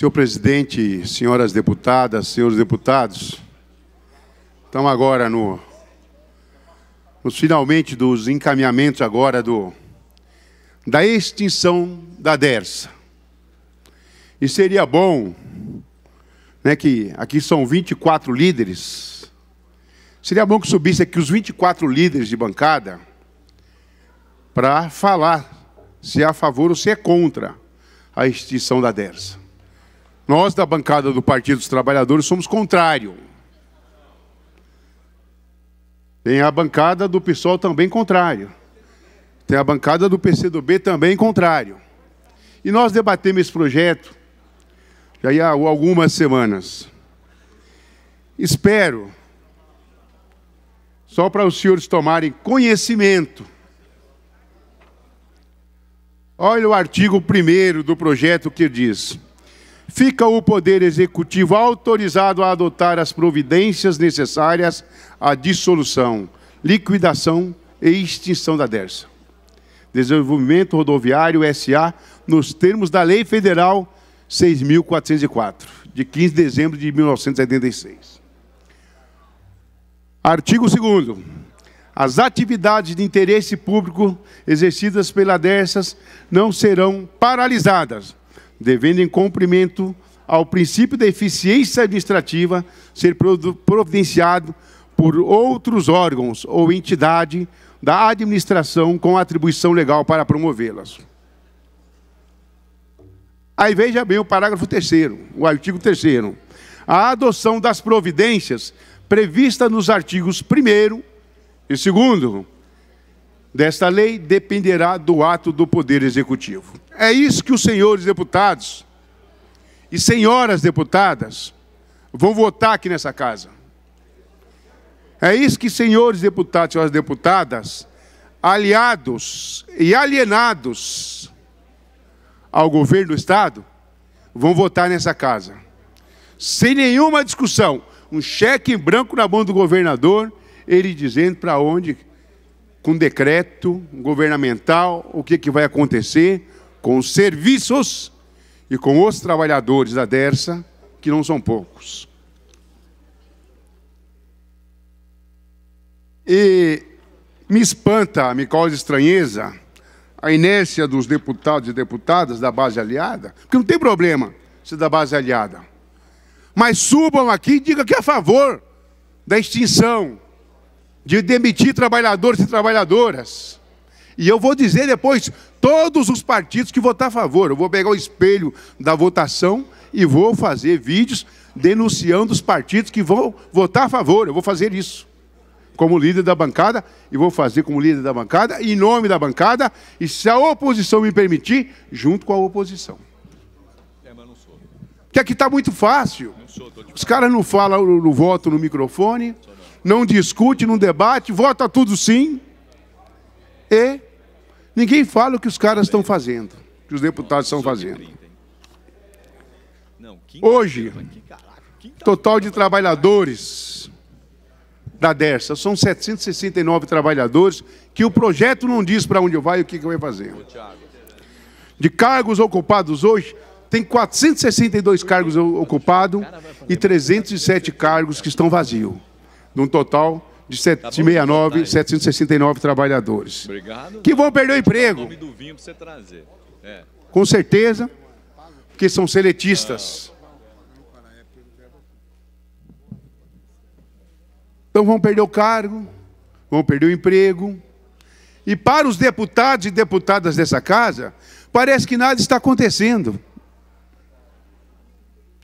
Senhor presidente, senhoras deputadas, senhores deputados, estamos agora no, finalmente dos encaminhamentos agora do, da extinção da DERSA. E seria bom né, que aqui são 24 líderes, seria bom que subisse aqui os 24 líderes de bancada para falar se é a favor ou se é contra a extinção da DERSA. Nós, da bancada do Partido dos Trabalhadores, somos contrário. Tem a bancada do PSOL também contrário. Tem a bancada do PCdoB também contrário. E nós debatemos esse projeto já há algumas semanas. Espero, só para os senhores tomarem conhecimento, olha o artigo 1 do projeto que diz fica o Poder Executivo autorizado a adotar as providências necessárias à dissolução, liquidação e extinção da DERSA. Desenvolvimento Rodoviário SA, nos termos da Lei Federal 6.404, de 15 de dezembro de 1976. Artigo 2 As atividades de interesse público exercidas pela DERSAS não serão paralisadas, devendo em cumprimento ao princípio da eficiência administrativa ser providenciado por outros órgãos ou entidade da administração com atribuição legal para promovê-las. Aí veja bem o parágrafo 3 o artigo 3 A adoção das providências prevista nos artigos 1 e 2 desta lei dependerá do ato do Poder Executivo. É isso que os senhores deputados e senhoras deputadas vão votar aqui nessa casa. É isso que senhores deputados e senhoras deputadas, aliados e alienados ao governo do Estado, vão votar nessa casa. Sem nenhuma discussão, um cheque em branco na mão do governador, ele dizendo para onde com decreto governamental o que, que vai acontecer com os serviços e com os trabalhadores da DERSA, que não são poucos. E me espanta, me causa estranheza a inércia dos deputados e deputadas da base aliada, porque não tem problema ser da base aliada. Mas subam aqui e digam que é a favor da extinção de demitir trabalhadores e trabalhadoras. E eu vou dizer depois todos os partidos que votar a favor. Eu vou pegar o espelho da votação e vou fazer vídeos denunciando os partidos que vão votar a favor. Eu vou fazer isso como líder da bancada e vou fazer como líder da bancada, em nome da bancada e se a oposição me permitir, junto com a oposição. É, mas não sou. Que aqui está muito fácil. Sou, os caras não falam no voto no microfone não discute, não debate, vota tudo sim. E ninguém fala o que os caras estão fazendo, que os deputados estão fazendo. Hoje, total de trabalhadores da Dersa são 769 trabalhadores que o projeto não diz para onde vai e o que, que vai fazer. De cargos ocupados hoje, tem 462 cargos ocupados e 307 cargos que estão vazios de um total de 769, tá 769 trabalhadores. Obrigado. Que vão perder o tá emprego. é. Com certeza, porque são seletistas. Então vão perder o cargo, vão perder o emprego. E para os deputados e deputadas dessa casa, parece que nada está acontecendo.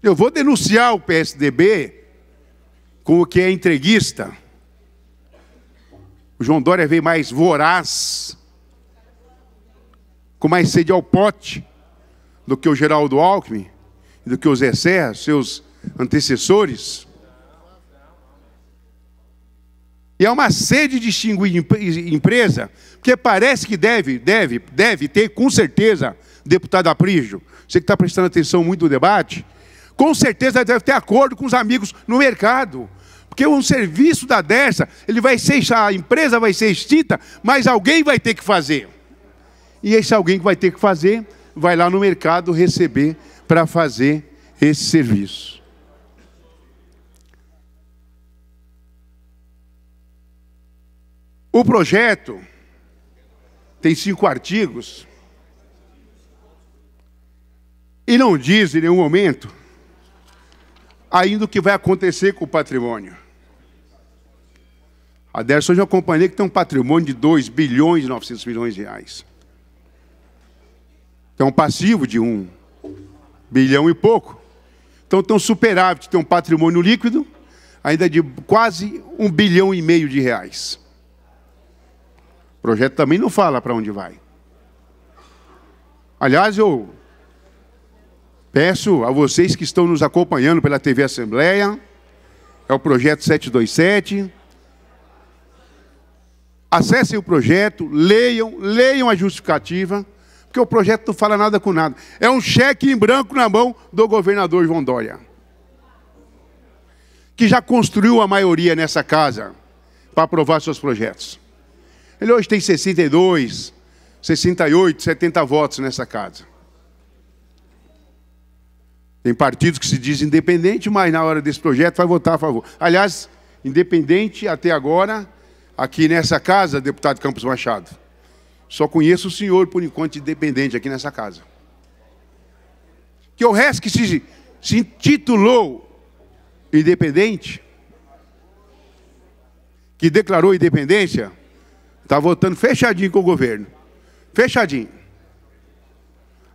Eu vou denunciar o PSDB com o que é entreguista. O João Dória veio mais voraz, com mais sede ao pote, do que o Geraldo Alckmin, do que o Zé Serra, seus antecessores. E é uma sede de extinguir empresa, porque parece que deve, deve, deve ter, com certeza, deputado Aprígio, você que está prestando atenção muito no debate, com certeza deve ter acordo com os amigos no mercado. Porque um serviço da dessa, ele vai ser, a empresa vai ser extinta, mas alguém vai ter que fazer. E esse alguém que vai ter que fazer, vai lá no mercado receber para fazer esse serviço. O projeto tem cinco artigos e não diz em nenhum momento ainda o que vai acontecer com o patrimônio. A Derson é uma companhia que tem um patrimônio de 2 bilhões e 900 milhões de reais. Tem um passivo de 1 um bilhão e pouco. Então tem um superávit, tem um patrimônio líquido ainda de quase 1 bilhão e meio de reais. O projeto também não fala para onde vai. Aliás, eu Peço a vocês que estão nos acompanhando pela TV Assembleia, é o projeto 727. Acessem o projeto, leiam, leiam a justificativa, porque o projeto não fala nada com nada. É um cheque em branco na mão do governador João Dória, que já construiu a maioria nessa casa para aprovar seus projetos. Ele hoje tem 62, 68, 70 votos nessa casa. Tem partidos que se dizem independente, mas na hora desse projeto vai votar a favor. Aliás, independente até agora, aqui nessa casa, deputado Campos Machado. Só conheço o senhor, por enquanto, independente aqui nessa casa. Que o resto que se, se intitulou independente, que declarou independência, está votando fechadinho com o governo. Fechadinho.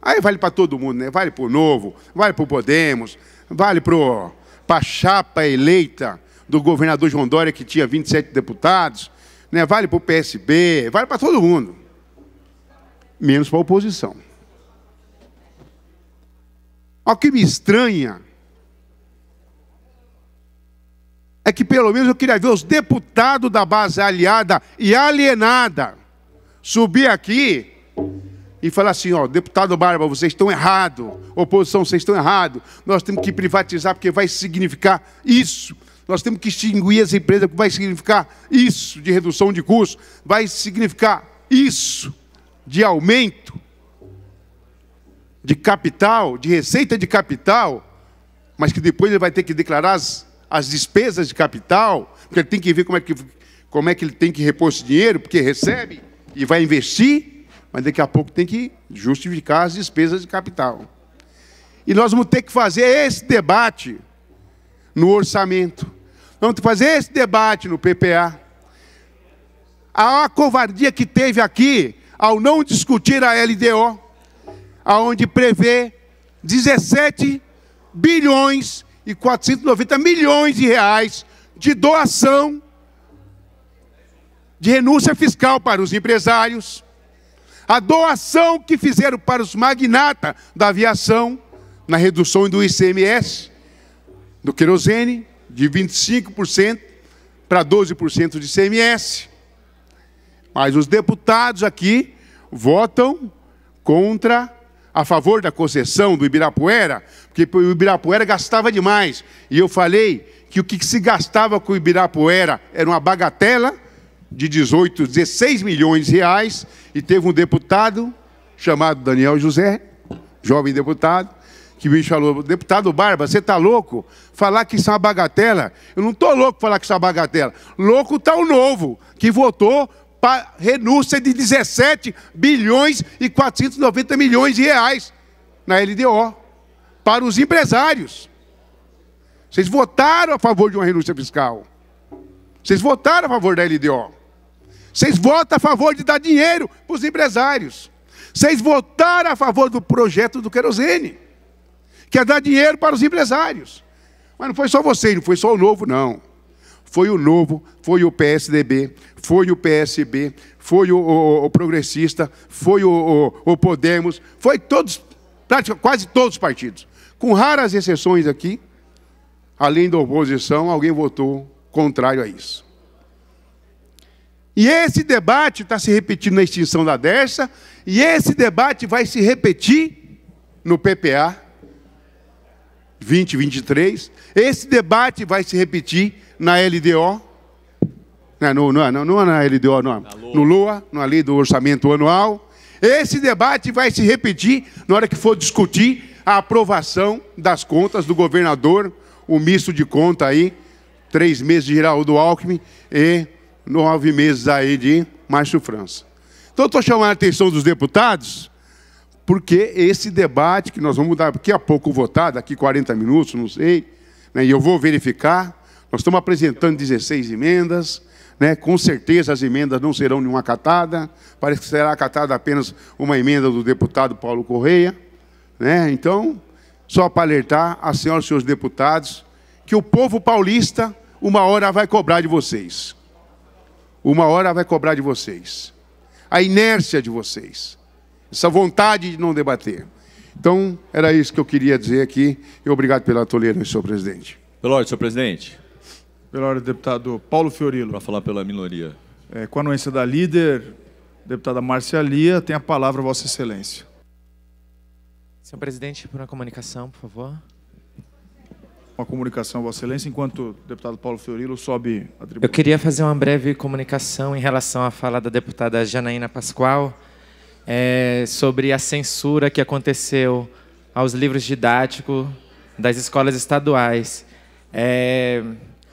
Aí vale para todo mundo, né? Vale para o Novo, vale para o Podemos, vale para a chapa eleita do governador João Dória, que tinha 27 deputados, né? vale para o PSB, vale para todo mundo. Menos para a oposição. O que me estranha é que pelo menos eu queria ver os deputados da base aliada e alienada subir aqui e falar assim, ó, deputado Barba, vocês estão errado, oposição, vocês estão errado. Nós temos que privatizar porque vai significar isso. Nós temos que extinguir as empresas porque vai significar isso de redução de custos, vai significar isso de aumento de capital, de receita de capital, mas que depois ele vai ter que declarar as, as despesas de capital, porque ele tem que ver como é que como é que ele tem que repor esse dinheiro, porque recebe e vai investir mas daqui a pouco tem que justificar as despesas de capital. E nós vamos ter que fazer esse debate no orçamento. Vamos fazer esse debate no PPA. A covardia que teve aqui ao não discutir a LDO, aonde prevê 17 bilhões e 490 milhões de reais de doação de renúncia fiscal para os empresários a doação que fizeram para os magnatas da aviação, na redução do ICMS, do querosene, de 25% para 12% de ICMS. Mas os deputados aqui votam contra a favor da concessão do Ibirapuera, porque o Ibirapuera gastava demais. E eu falei que o que se gastava com o Ibirapuera era uma bagatela de 18, 16 milhões de reais, e teve um deputado chamado Daniel José, jovem deputado, que me falou, deputado Barba, você está louco? Falar que isso é uma bagatela? Eu não estou louco falar que isso é uma bagatela. Louco está o novo, que votou para renúncia de 17 bilhões e 490 milhões de reais na LDO, para os empresários. Vocês votaram a favor de uma renúncia fiscal. Vocês votaram a favor da LDO. Vocês votam a favor de dar dinheiro para os empresários. Vocês votaram a favor do projeto do querosene, que é dar dinheiro para os empresários. Mas não foi só vocês, não foi só o novo, não. Foi o novo, foi o PSDB, foi o PSB, foi o, o, o progressista, foi o, o, Podemos, foi todos, praticamente quase todos os partidos. Com raras exceções aqui, além da oposição, alguém votou contrário a isso. E esse debate está se repetindo na extinção da Dersa, e esse debate vai se repetir no PPA 2023, esse debate vai se repetir na LDO, né, é, não, não, é não, não é. na LDO, não, no LUA, na Lei do Orçamento Anual. Esse debate vai se repetir na hora que for discutir a aprovação das contas do governador, o misto de conta aí, três meses de Geraldo Alckmin e nove meses aí de mais sofrança. Então, estou chamando a atenção dos deputados, porque esse debate que nós vamos dar daqui a pouco votar, daqui 40 minutos, não sei, né, e eu vou verificar, nós estamos apresentando 16 emendas, né, com certeza as emendas não serão nenhuma catada. parece que será catada apenas uma emenda do deputado Paulo Correia. Né? Então, só para alertar as assim, senhoras e senhores deputados, que o povo paulista uma hora vai cobrar de vocês. Uma hora vai cobrar de vocês. A inércia de vocês. Essa vontade de não debater. Então, era isso que eu queria dizer aqui. E obrigado pela tolerância, senhor presidente. Pela ordem, senhor presidente. Pela ordem, deputado Paulo Fiorilo. Para falar pela minoria. É, com a anuência da líder, deputada Márcia Lia, tem a palavra, Vossa Excelência. Senhor presidente, por uma comunicação, por favor uma comunicação, Vossa Excelência, enquanto o deputado Paulo Fiorilo sobe a tribuna. Eu queria fazer uma breve comunicação em relação à fala da deputada Janaína Pascoal é, sobre a censura que aconteceu aos livros didáticos das escolas estaduais. É,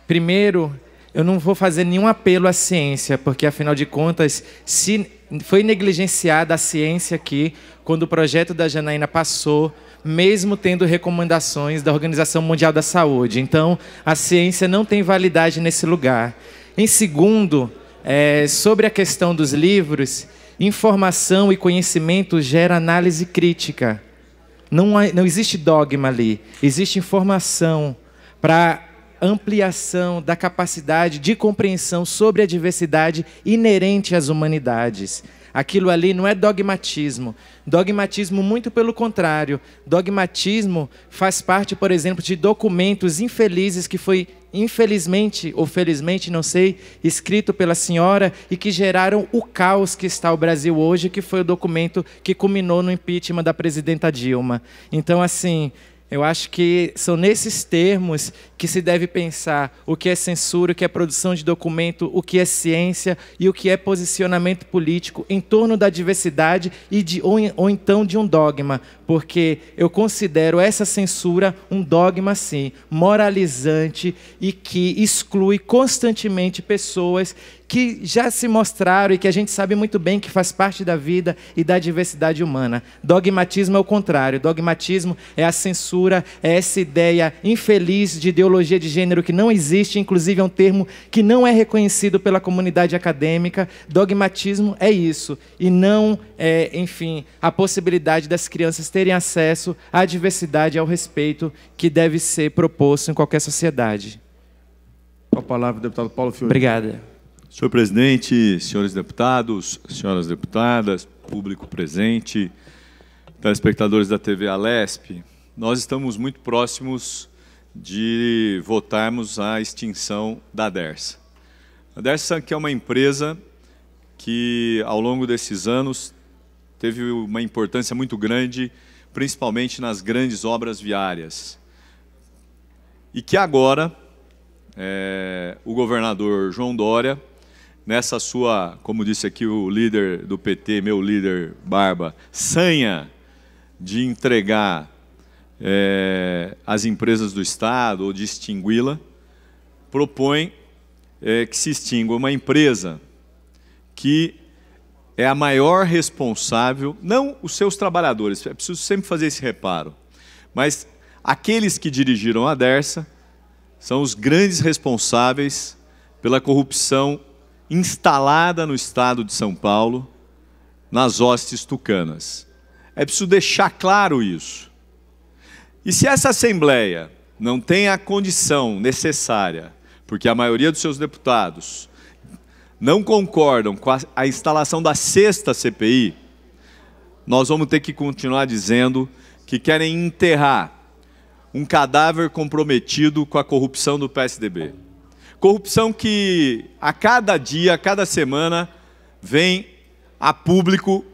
primeiro, eu não vou fazer nenhum apelo à ciência, porque, afinal de contas, se foi negligenciada a ciência aqui quando o projeto da Janaína passou mesmo tendo recomendações da Organização Mundial da Saúde. Então, a ciência não tem validade nesse lugar. Em segundo, é, sobre a questão dos livros, informação e conhecimento gera análise crítica. Não, há, não existe dogma ali, existe informação para ampliação da capacidade de compreensão sobre a diversidade inerente às humanidades. Aquilo ali não é dogmatismo, Dogmatismo, muito pelo contrário. Dogmatismo faz parte, por exemplo, de documentos infelizes que foi, infelizmente ou felizmente, não sei, escrito pela senhora e que geraram o caos que está o Brasil hoje, que foi o documento que culminou no impeachment da presidenta Dilma. Então, assim, eu acho que são nesses termos que se deve pensar o que é censura, o que é produção de documento, o que é ciência e o que é posicionamento político em torno da diversidade e de, ou, ou então de um dogma, porque eu considero essa censura um dogma, sim, moralizante e que exclui constantemente pessoas que já se mostraram e que a gente sabe muito bem que faz parte da vida e da diversidade humana. Dogmatismo é o contrário. Dogmatismo é a censura, é essa ideia infeliz de ideologia de gênero que não existe, inclusive é um termo que não é reconhecido pela comunidade acadêmica. Dogmatismo é isso e não é, enfim, a possibilidade das crianças terem terem acesso à diversidade e ao respeito que deve ser proposto em qualquer sociedade. a palavra, deputado Paulo Filho. Obrigada. Senhor presidente, senhores deputados, senhoras deputadas, público presente, telespectadores da TV Alesp, nós estamos muito próximos de votarmos a extinção da DERSA. A DERSA, que é uma empresa que, ao longo desses anos, teve uma importância muito grande principalmente nas grandes obras viárias. E que agora é, o governador João Dória, nessa sua, como disse aqui o líder do PT, meu líder Barba, sanha de entregar é, as empresas do Estado ou de extingui-la, propõe é, que se extinga uma empresa que é a maior responsável, não os seus trabalhadores, é preciso sempre fazer esse reparo, mas aqueles que dirigiram a Dersa são os grandes responsáveis pela corrupção instalada no estado de São Paulo, nas hostes tucanas. É preciso deixar claro isso. E se essa Assembleia não tem a condição necessária, porque a maioria dos seus deputados não concordam com a, a instalação da sexta CPI, nós vamos ter que continuar dizendo que querem enterrar um cadáver comprometido com a corrupção do PSDB. Corrupção que a cada dia, a cada semana, vem a público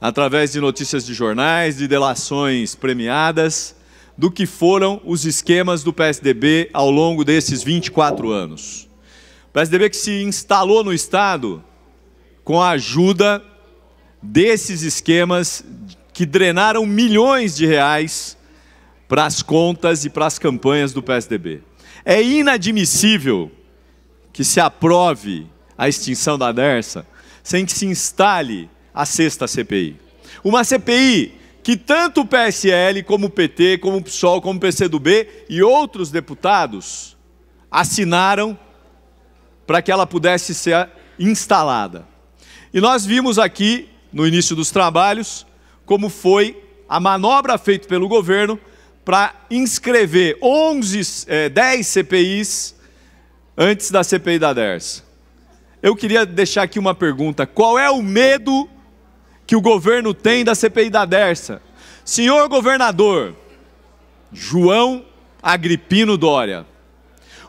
através de notícias de jornais, de delações premiadas, do que foram os esquemas do PSDB ao longo desses 24 anos. PSDB que se instalou no Estado com a ajuda desses esquemas que drenaram milhões de reais para as contas e para as campanhas do PSDB. É inadmissível que se aprove a extinção da DERSA sem que se instale a sexta CPI. Uma CPI que tanto o PSL, como o PT, como o PSOL, como o PCdoB e outros deputados assinaram para que ela pudesse ser instalada. E nós vimos aqui, no início dos trabalhos, como foi a manobra feita pelo governo para inscrever 11, 10 CPIs antes da CPI da DERS. Eu queria deixar aqui uma pergunta: qual é o medo que o governo tem da CPI da DERSA? Senhor governador, João Agripino Dória,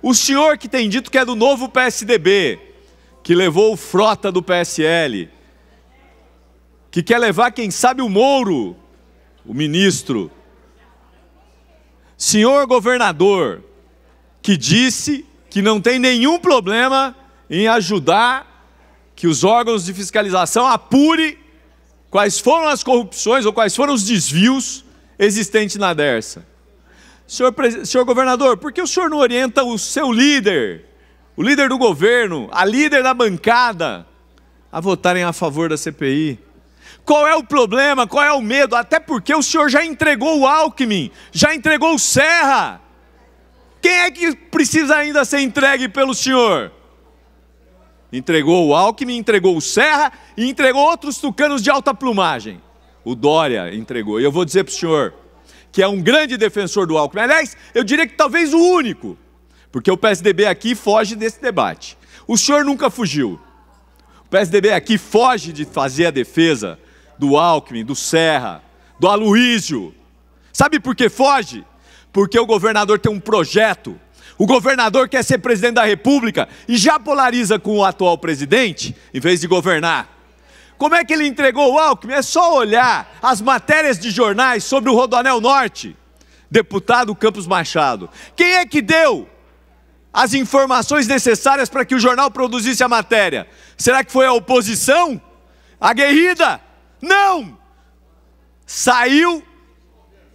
o senhor que tem dito que é do novo PSDB, que levou o frota do PSL, que quer levar, quem sabe, o Mouro, o ministro. Senhor governador, que disse que não tem nenhum problema em ajudar que os órgãos de fiscalização apure quais foram as corrupções ou quais foram os desvios existentes na DERSA. Senhor, senhor governador, por que o senhor não orienta o seu líder, o líder do governo, a líder da bancada, a votarem a favor da CPI? Qual é o problema? Qual é o medo? Até porque o senhor já entregou o Alckmin, já entregou o Serra. Quem é que precisa ainda ser entregue pelo senhor? Entregou o Alckmin, entregou o Serra e entregou outros tucanos de alta plumagem. O Dória entregou. E eu vou dizer para o senhor: que é um grande defensor do Alckmin. Aliás, eu diria que talvez o único, porque o PSDB aqui foge desse debate. O senhor nunca fugiu. O PSDB aqui foge de fazer a defesa do Alckmin, do Serra, do Aloísio. Sabe por que foge? Porque o governador tem um projeto. O governador quer ser presidente da República e já polariza com o atual presidente, em vez de governar. Como é que ele entregou o Alckmin? É só olhar as matérias de jornais sobre o Rodoanel Norte. Deputado Campos Machado. Quem é que deu as informações necessárias para que o jornal produzisse a matéria? Será que foi a oposição? guerrida? Não! Saiu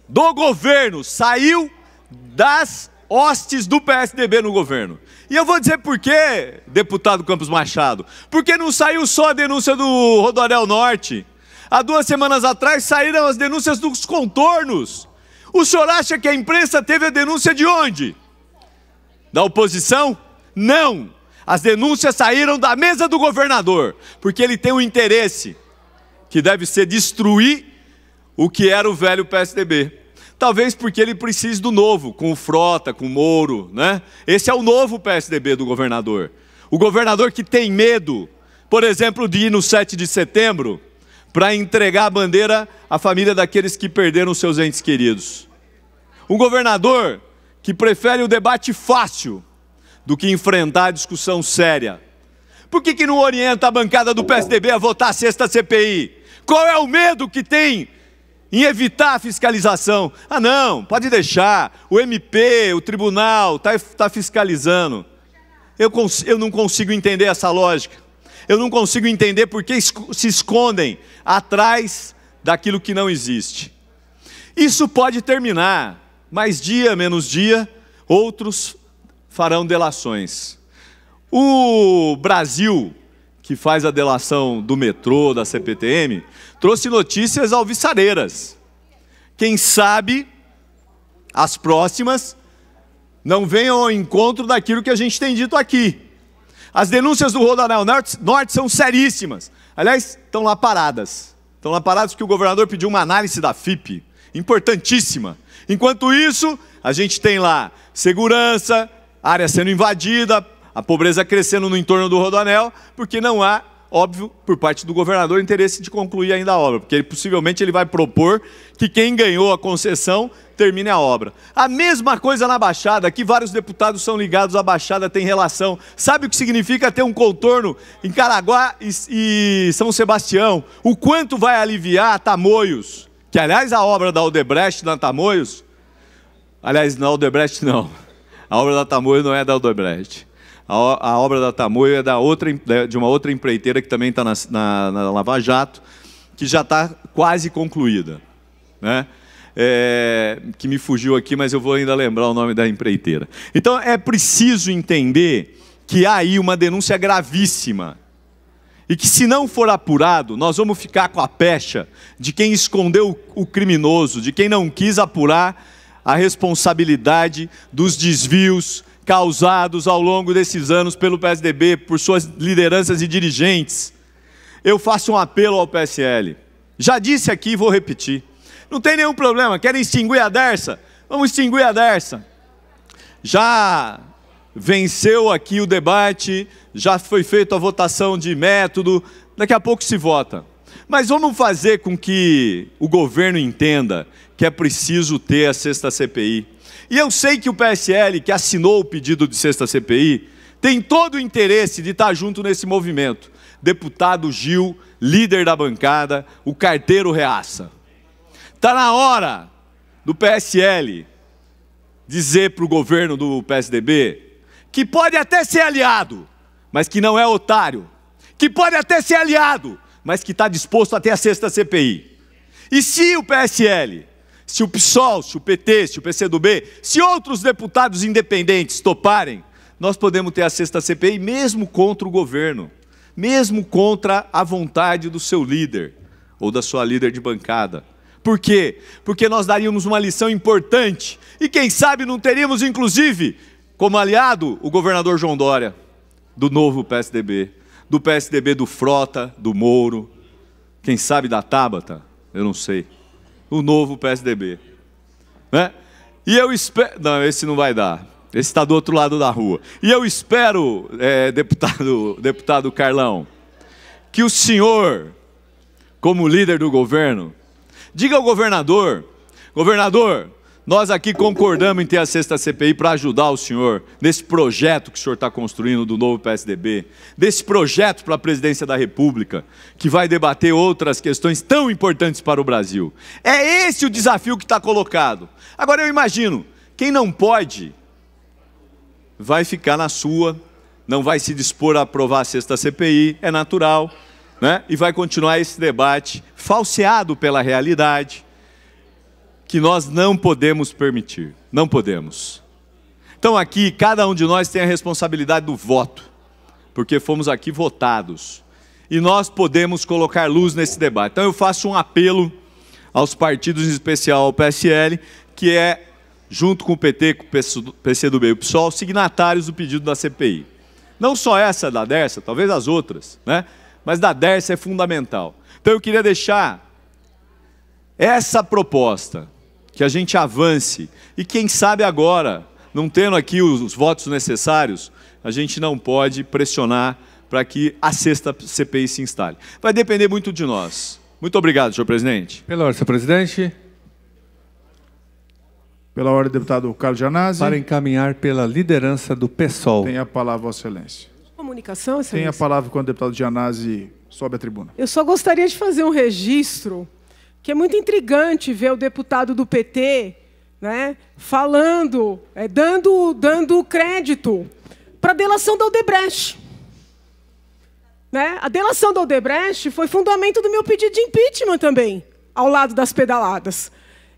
do governo, saiu das hostes do PSDB no governo. E eu vou dizer por quê, deputado Campos Machado. Porque não saiu só a denúncia do Rodoréu Norte. Há duas semanas atrás saíram as denúncias dos contornos. O senhor acha que a imprensa teve a denúncia de onde? Da oposição? Não! As denúncias saíram da mesa do governador, porque ele tem um interesse que deve ser destruir o que era o velho PSDB. Talvez porque ele precise do novo, com o Frota, com o Moro, né? Esse é o novo PSDB do governador. O governador que tem medo, por exemplo, de ir no 7 de setembro para entregar a bandeira à família daqueles que perderam seus entes queridos. Um governador que prefere o debate fácil do que enfrentar a discussão séria. Por que, que não orienta a bancada do PSDB a votar a sexta CPI? Qual é o medo que tem em evitar a fiscalização. Ah, não, pode deixar, o MP, o tribunal está tá fiscalizando. Eu, eu não consigo entender essa lógica. Eu não consigo entender por que se escondem atrás daquilo que não existe. Isso pode terminar, mais dia, menos dia, outros farão delações. O Brasil que faz a delação do metrô, da CPTM, trouxe notícias alvissareiras. Quem sabe as próximas não venham ao encontro daquilo que a gente tem dito aqui. As denúncias do Rodanel Norte são seríssimas. Aliás, estão lá paradas. Estão lá paradas porque o governador pediu uma análise da FIP, importantíssima. Enquanto isso, a gente tem lá segurança, área sendo invadida, a pobreza crescendo no entorno do Rodoanel, porque não há, óbvio, por parte do governador, interesse de concluir ainda a obra, porque ele, possivelmente ele vai propor que quem ganhou a concessão termine a obra. A mesma coisa na Baixada, aqui vários deputados são ligados à Baixada, tem relação. Sabe o que significa ter um contorno em Caraguá e, e São Sebastião? O quanto vai aliviar Tamoios, que aliás a obra da Aldebrecht na Tamoios, aliás, na Aldebrecht, não, a obra da Tamoios não é da Aldebrecht. A, obra da Tamoio é da outra, de uma outra empreiteira que também está na, na, na Lava Jato, que já está quase concluída. Né? É, que me fugiu aqui, mas eu vou ainda lembrar o nome da empreiteira. Então é preciso entender que há aí uma denúncia gravíssima. E que se não for apurado, nós vamos ficar com a pecha de quem escondeu o criminoso, de quem não quis apurar a responsabilidade dos desvios, causados ao longo desses anos pelo PSDB, por suas lideranças e dirigentes, eu faço um apelo ao PSL. Já disse aqui e vou repetir. Não tem nenhum problema, querem extinguir a Dersa? Vamos extinguir a Dersa. Já venceu aqui o debate, já foi feita a votação de método, daqui a pouco se vota. Mas vamos fazer com que o governo entenda que é preciso ter a sexta CPI e eu sei que o PSL, que assinou o pedido de sexta CPI, tem todo o interesse de estar junto nesse movimento. Deputado Gil, líder da bancada, o carteiro reaça. Está na hora do PSL dizer para o governo do PSDB que pode até ser aliado, mas que não é otário, que pode até ser aliado, mas que está disposto até a sexta CPI. E se o PSL se o PSOL, se o PT, se o PCdoB, se outros deputados independentes toparem, nós podemos ter a sexta CPI mesmo contra o governo, mesmo contra a vontade do seu líder ou da sua líder de bancada. Por quê? Porque nós daríamos uma lição importante e quem sabe não teríamos inclusive como aliado o governador João Dória do novo PSDB, do PSDB do Frota, do Mouro, quem sabe da Tabata, eu não sei o novo PSDB. Né? E eu espero. Não, esse não vai dar. Esse está do outro lado da rua. E eu espero, é, deputado, deputado Carlão, que o senhor, como líder do governo, diga ao governador: governador, nós aqui concordamos em ter a sexta CPI para ajudar o senhor nesse projeto que o senhor está construindo do novo PSDB, desse projeto para a presidência da República, que vai debater outras questões tão importantes para o Brasil. É esse o desafio que está colocado. Agora eu imagino, quem não pode, vai ficar na sua, não vai se dispor a aprovar a sexta CPI, é natural, né? e vai continuar esse debate falseado pela realidade que nós não podemos permitir. Não podemos. Então aqui, cada um de nós tem a responsabilidade do voto, porque fomos aqui votados. E nós podemos colocar luz nesse debate. Então eu faço um apelo aos partidos, em especial ao PSL, que é, junto com o PT, com o PCdoB e o PSOL, signatários do pedido da CPI. Não só essa da Dersa, talvez as outras, né? mas da Dersa é fundamental. Então eu queria deixar essa proposta que a gente avance. E quem sabe agora, não tendo aqui os votos necessários, a gente não pode pressionar para que a sexta CPI se instale. Vai depender muito de nós. Muito obrigado, senhor presidente. Pela ordem, senhor presidente. Pela ordem, deputado Carlos Janazzi. Para encaminhar pela liderança do PSOL. Tem a palavra, Vossa Excelência. Comunicação, Excelência. Tem a palavra quando o deputado Janazzi sobe a tribuna. Eu só gostaria de fazer um registro que é muito intrigante ver o deputado do PT né, falando, é, dando, dando crédito para a delação da Odebrecht. Né? A delação da Odebrecht foi fundamento do meu pedido de impeachment também, ao lado das pedaladas.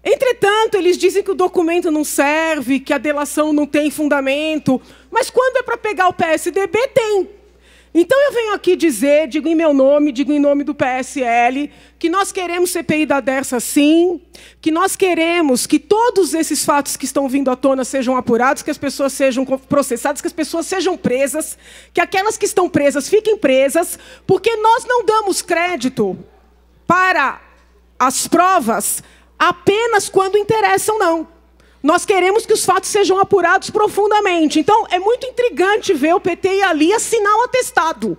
Entretanto, eles dizem que o documento não serve, que a delação não tem fundamento, mas quando é para pegar o PSDB, tem. Então eu venho aqui dizer, digo em meu nome, digo em nome do PSL, que nós queremos CPI da dessa sim, que nós queremos que todos esses fatos que estão vindo à tona sejam apurados, que as pessoas sejam processadas, que as pessoas sejam presas, que aquelas que estão presas fiquem presas, porque nós não damos crédito para as provas apenas quando interessam, não. Nós queremos que os fatos sejam apurados profundamente. Então, é muito intrigante ver o PT e ali assinar o atestado.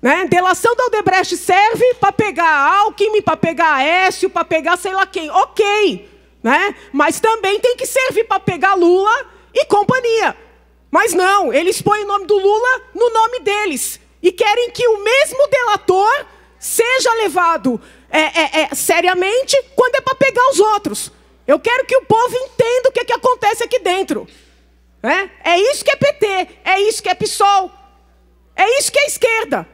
Né? Delação da Odebrecht serve para pegar a Alckmin, para pegar a Écio, para pegar sei lá quem. Ok. Né? Mas também tem que servir para pegar Lula e companhia. Mas não, eles põem o nome do Lula no nome deles. E querem que o mesmo delator seja levado é, é, é, seriamente quando é para pegar os outros. Eu quero que o povo entenda o que, é que acontece aqui dentro. É? é isso que é PT, é isso que é PSOL, é isso que é esquerda.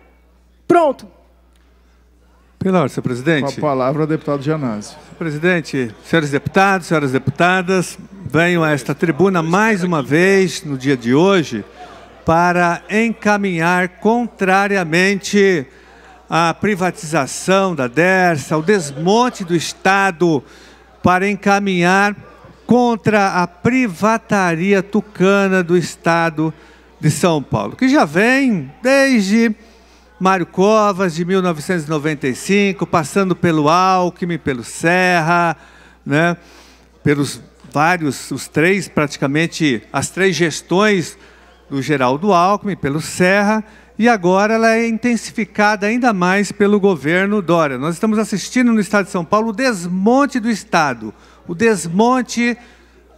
Pronto. Pilar, senhor presidente. Com a palavra, deputado Janazzi. Presidente, senhores deputados, senhoras deputadas, venho a esta tribuna mais uma vez no dia de hoje para encaminhar contrariamente à privatização da DERSA, ao desmonte do Estado para encaminhar contra a privataria tucana do Estado de São Paulo, que já vem desde Mário Covas, de 1995, passando pelo Alckmin, pelo Serra, né, pelos vários, os três, praticamente, as três gestões do Geraldo Alckmin, pelo Serra, e agora ela é intensificada ainda mais pelo governo Dória. Nós estamos assistindo no estado de São Paulo o desmonte do Estado, o desmonte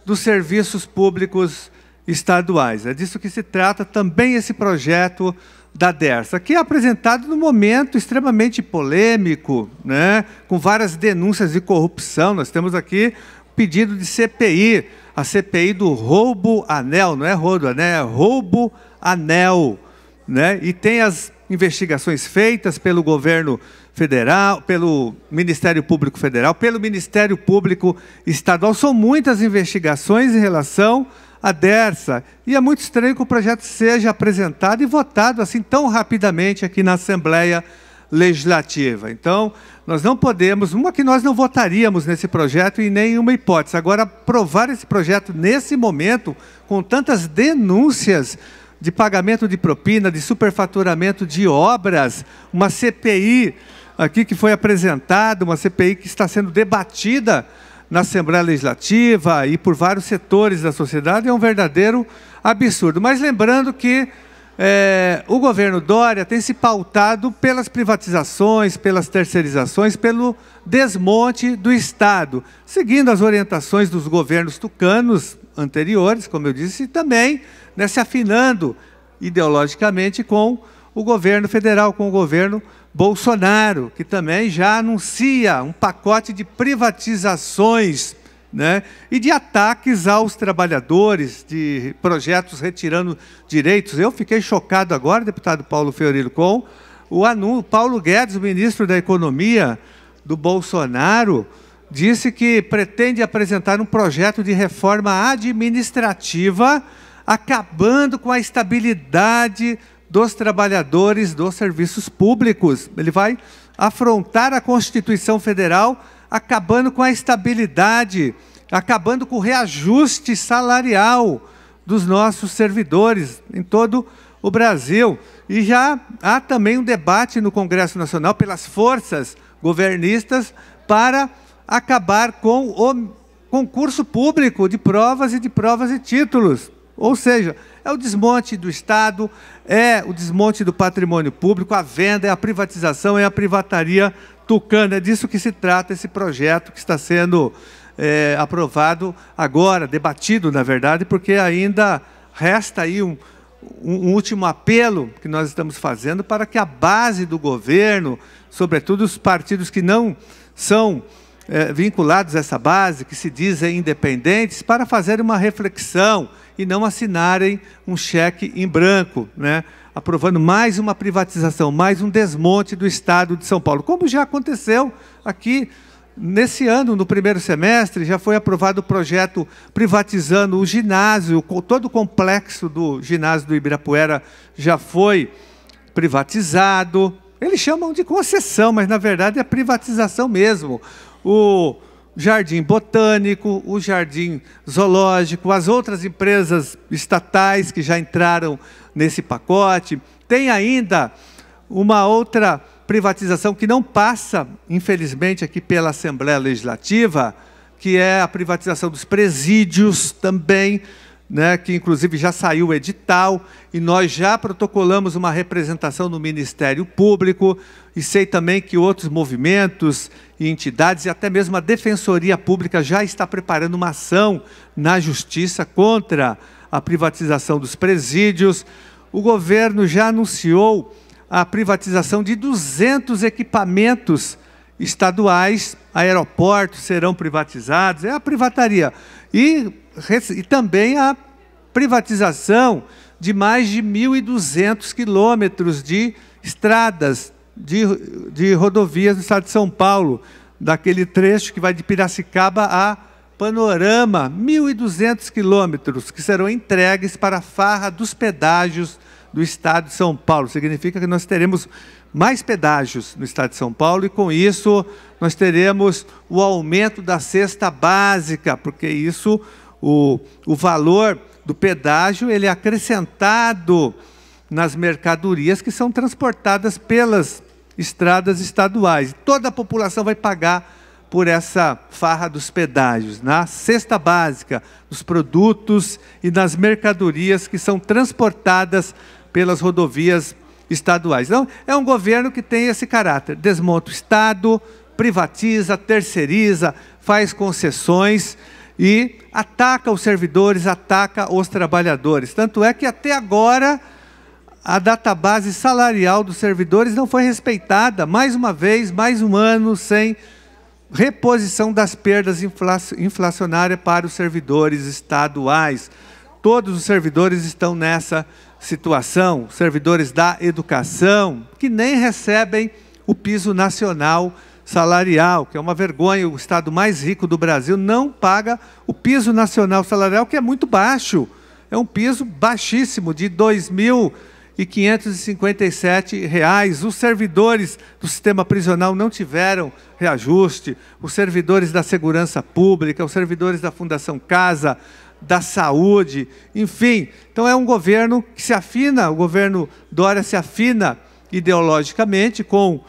dos serviços públicos estaduais. É disso que se trata também esse projeto da DERSA, que é apresentado num momento extremamente polêmico, né? com várias denúncias de corrupção. Nós temos aqui pedido de CPI, a CPI do roubo anel, não é rodo anel, né, é roubo anel né? e tem as investigações feitas pelo governo federal, pelo Ministério Público Federal, pelo Ministério Público Estadual. São muitas investigações em relação à DERSA. E é muito estranho que o projeto seja apresentado e votado assim tão rapidamente aqui na Assembleia Legislativa. Então, nós não podemos, uma que nós não votaríamos nesse projeto em nenhuma hipótese. Agora, aprovar esse projeto nesse momento, com tantas denúncias de pagamento de propina, de superfaturamento de obras, uma CPI aqui que foi apresentada, uma CPI que está sendo debatida na Assembleia Legislativa e por vários setores da sociedade, é um verdadeiro absurdo. Mas lembrando que é, o governo Dória tem se pautado pelas privatizações, pelas terceirizações, pelo desmonte do Estado, seguindo as orientações dos governos tucanos, anteriores, como eu disse, e também né, se afinando ideologicamente com o governo federal, com o governo Bolsonaro, que também já anuncia um pacote de privatizações né, e de ataques aos trabalhadores, de projetos retirando direitos. Eu fiquei chocado agora, deputado Paulo Fiorilo, com o anúncio, Paulo Guedes, ministro da Economia do Bolsonaro, disse que pretende apresentar um projeto de reforma administrativa, acabando com a estabilidade dos trabalhadores dos serviços públicos. Ele vai afrontar a Constituição Federal, acabando com a estabilidade, acabando com o reajuste salarial dos nossos servidores em todo o Brasil. E já há também um debate no Congresso Nacional pelas forças governistas para acabar com o concurso público de provas e de provas e títulos. Ou seja, é o desmonte do Estado, é o desmonte do patrimônio público, a venda, é a privatização, é a privataria tucana. É disso que se trata esse projeto que está sendo é, aprovado agora, debatido, na verdade, porque ainda resta aí um, um último apelo que nós estamos fazendo para que a base do governo, sobretudo os partidos que não são é, vinculados a essa base, que se dizem independentes, para fazerem uma reflexão e não assinarem um cheque em branco, né? aprovando mais uma privatização, mais um desmonte do Estado de São Paulo, como já aconteceu aqui Nesse ano, no primeiro semestre, já foi aprovado o projeto privatizando o ginásio, todo o complexo do ginásio do Ibirapuera já foi privatizado. Eles chamam de concessão, mas na verdade é privatização mesmo o Jardim Botânico, o Jardim Zoológico, as outras empresas estatais que já entraram nesse pacote. Tem ainda uma outra privatização que não passa, infelizmente, aqui pela Assembleia Legislativa, que é a privatização dos presídios também né, que inclusive já saiu o edital e nós já protocolamos uma representação no Ministério Público e sei também que outros movimentos e entidades e até mesmo a Defensoria Pública já está preparando uma ação na Justiça contra a privatização dos presídios. O governo já anunciou a privatização de 200 equipamentos estaduais, aeroportos serão privatizados, é a privataria. E e também a privatização de mais de 1.200 quilômetros de estradas, de, de rodovias no estado de São Paulo, daquele trecho que vai de Piracicaba a Panorama, 1.200 quilômetros, que serão entregues para a farra dos pedágios do estado de São Paulo. Significa que nós teremos mais pedágios no estado de São Paulo e, com isso, nós teremos o aumento da cesta básica, porque isso o, o valor do pedágio ele é acrescentado nas mercadorias que são transportadas pelas estradas estaduais. Toda a população vai pagar por essa farra dos pedágios, na cesta básica, dos produtos e nas mercadorias que são transportadas pelas rodovias estaduais. Então, é um governo que tem esse caráter: desmonta o Estado, privatiza, terceiriza, faz concessões e ataca os servidores, ataca os trabalhadores. Tanto é que até agora a database salarial dos servidores não foi respeitada. Mais uma vez, mais um ano sem reposição das perdas inflacionárias para os servidores estaduais. Todos os servidores estão nessa situação, servidores da educação, que nem recebem o piso nacional salarial, que é uma vergonha, o estado mais rico do Brasil não paga o piso nacional salarial, que é muito baixo. É um piso baixíssimo, de R$ 2.557. Os servidores do sistema prisional não tiveram reajuste, os servidores da segurança pública, os servidores da Fundação Casa, da saúde, enfim. Então é um governo que se afina, o governo Dória se afina ideologicamente com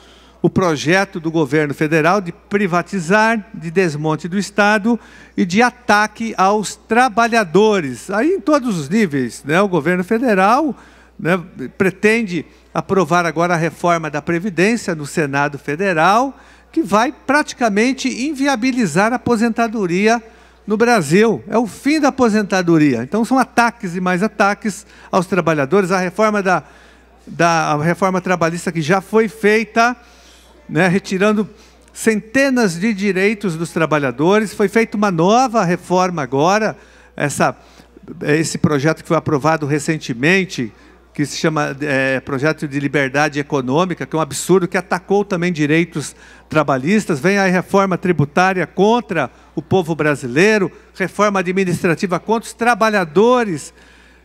o projeto do governo federal de privatizar, de desmonte do Estado e de ataque aos trabalhadores, aí em todos os níveis. Né? O governo federal né, pretende aprovar agora a reforma da Previdência no Senado Federal, que vai praticamente inviabilizar a aposentadoria no Brasil. É o fim da aposentadoria. Então são ataques e mais ataques aos trabalhadores. A reforma da, da a reforma trabalhista que já foi feita né, retirando centenas de direitos dos trabalhadores. Foi feita uma nova reforma agora, essa, esse projeto que foi aprovado recentemente, que se chama é, Projeto de Liberdade Econômica, que é um absurdo, que atacou também direitos trabalhistas. Vem a reforma tributária contra o povo brasileiro, reforma administrativa contra os trabalhadores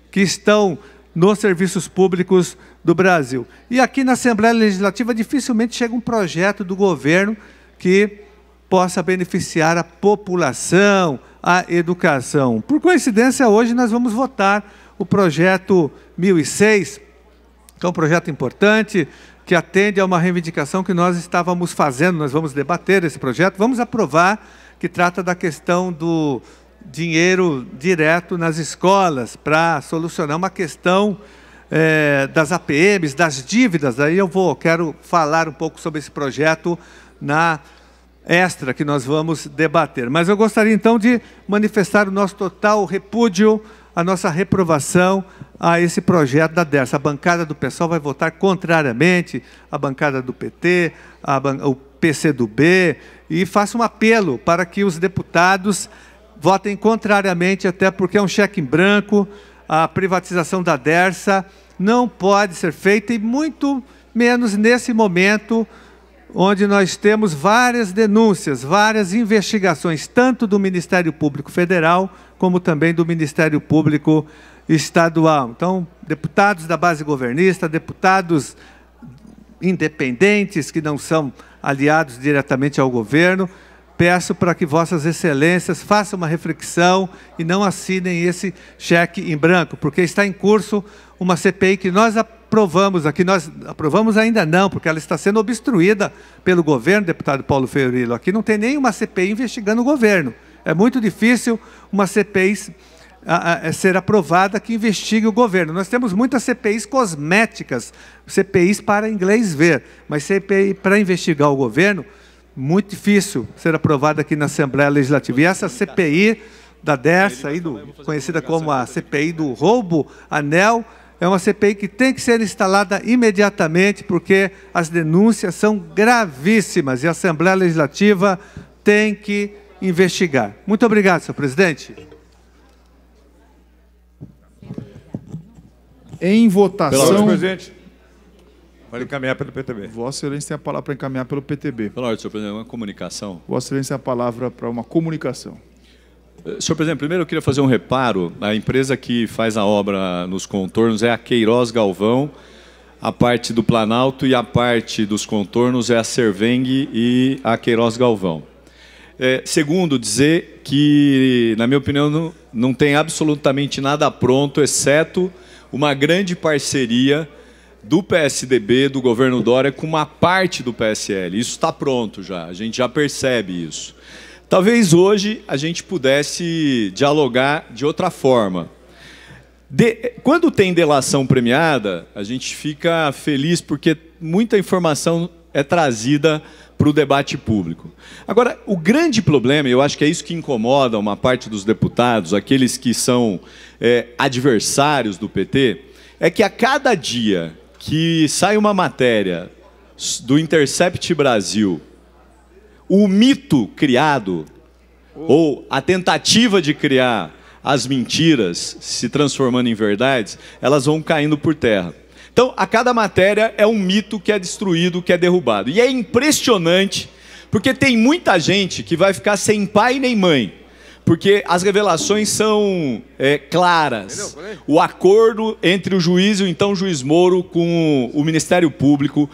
que estão nos serviços públicos do Brasil. E aqui na Assembleia Legislativa dificilmente chega um projeto do governo que possa beneficiar a população, a educação. Por coincidência, hoje nós vamos votar o projeto 1006, que é um projeto importante, que atende a uma reivindicação que nós estávamos fazendo. Nós vamos debater esse projeto, vamos aprovar, que trata da questão do, dinheiro direto nas escolas para solucionar uma questão é, das APMs, das dívidas. Aí eu vou, quero falar um pouco sobre esse projeto na extra que nós vamos debater. Mas eu gostaria então de manifestar o nosso total repúdio, a nossa reprovação a esse projeto da DERS. A bancada do pessoal vai votar contrariamente à bancada do PT, a, o PCdoB, e faço um apelo para que os deputados votem contrariamente, até porque é um cheque em branco, a privatização da Dersa não pode ser feita e muito menos nesse momento onde nós temos várias denúncias, várias investigações, tanto do Ministério Público Federal como também do Ministério Público Estadual. Então, deputados da base governista, deputados independentes que não são aliados diretamente ao governo, peço para que Vossas Excelências façam uma reflexão e não assinem esse cheque em branco, porque está em curso uma CPI que nós aprovamos aqui, nós aprovamos ainda não, porque ela está sendo obstruída pelo governo, deputado Paulo Feurilo. Aqui não tem nenhuma CPI investigando o governo. É muito difícil uma CPI é, ser aprovada que investigue o governo. Nós temos muitas CPIs cosméticas, CPIs para inglês ver, mas CPI para investigar o governo muito difícil ser aprovada aqui na Assembleia Legislativa. E essa CPI da dessa aí, do, conhecida como a CPI do roubo anel, é uma CPI que tem que ser instalada imediatamente, porque as denúncias são gravíssimas e a Assembleia Legislativa tem que investigar. Muito obrigado, senhor presidente. Em votação... Pela... Para encaminhar pelo PTB. Vossa Excelência tem a palavra para encaminhar pelo PTB. Pela ordem, senhor presidente, uma comunicação. Vossa Excelência tem a palavra para uma comunicação. Eh, senhor presidente, primeiro eu queria fazer um reparo. A empresa que faz a obra nos contornos é a Queiroz Galvão. A parte do Planalto e a parte dos contornos é a Serveng e a Queiroz Galvão. É, segundo, dizer que, na minha opinião, não, não tem absolutamente nada pronto, exceto uma grande parceria do PSDB, do governo Dória, com uma parte do PSL. Isso está pronto já, a gente já percebe isso. Talvez hoje a gente pudesse dialogar de outra forma. De... Quando tem delação premiada, a gente fica feliz porque muita informação é trazida para o debate público. Agora, o grande problema, eu acho que é isso que incomoda uma parte dos deputados, aqueles que são é, adversários do PT, é que a cada dia que sai uma matéria do Intercept Brasil, o mito criado, ou a tentativa de criar as mentiras se transformando em verdades, elas vão caindo por terra. Então, a cada matéria é um mito que é destruído, que é derrubado. E é impressionante, porque tem muita gente que vai ficar sem pai nem mãe porque as revelações são é, claras. O acordo entre o juiz e o então juiz Moro com o Ministério Público,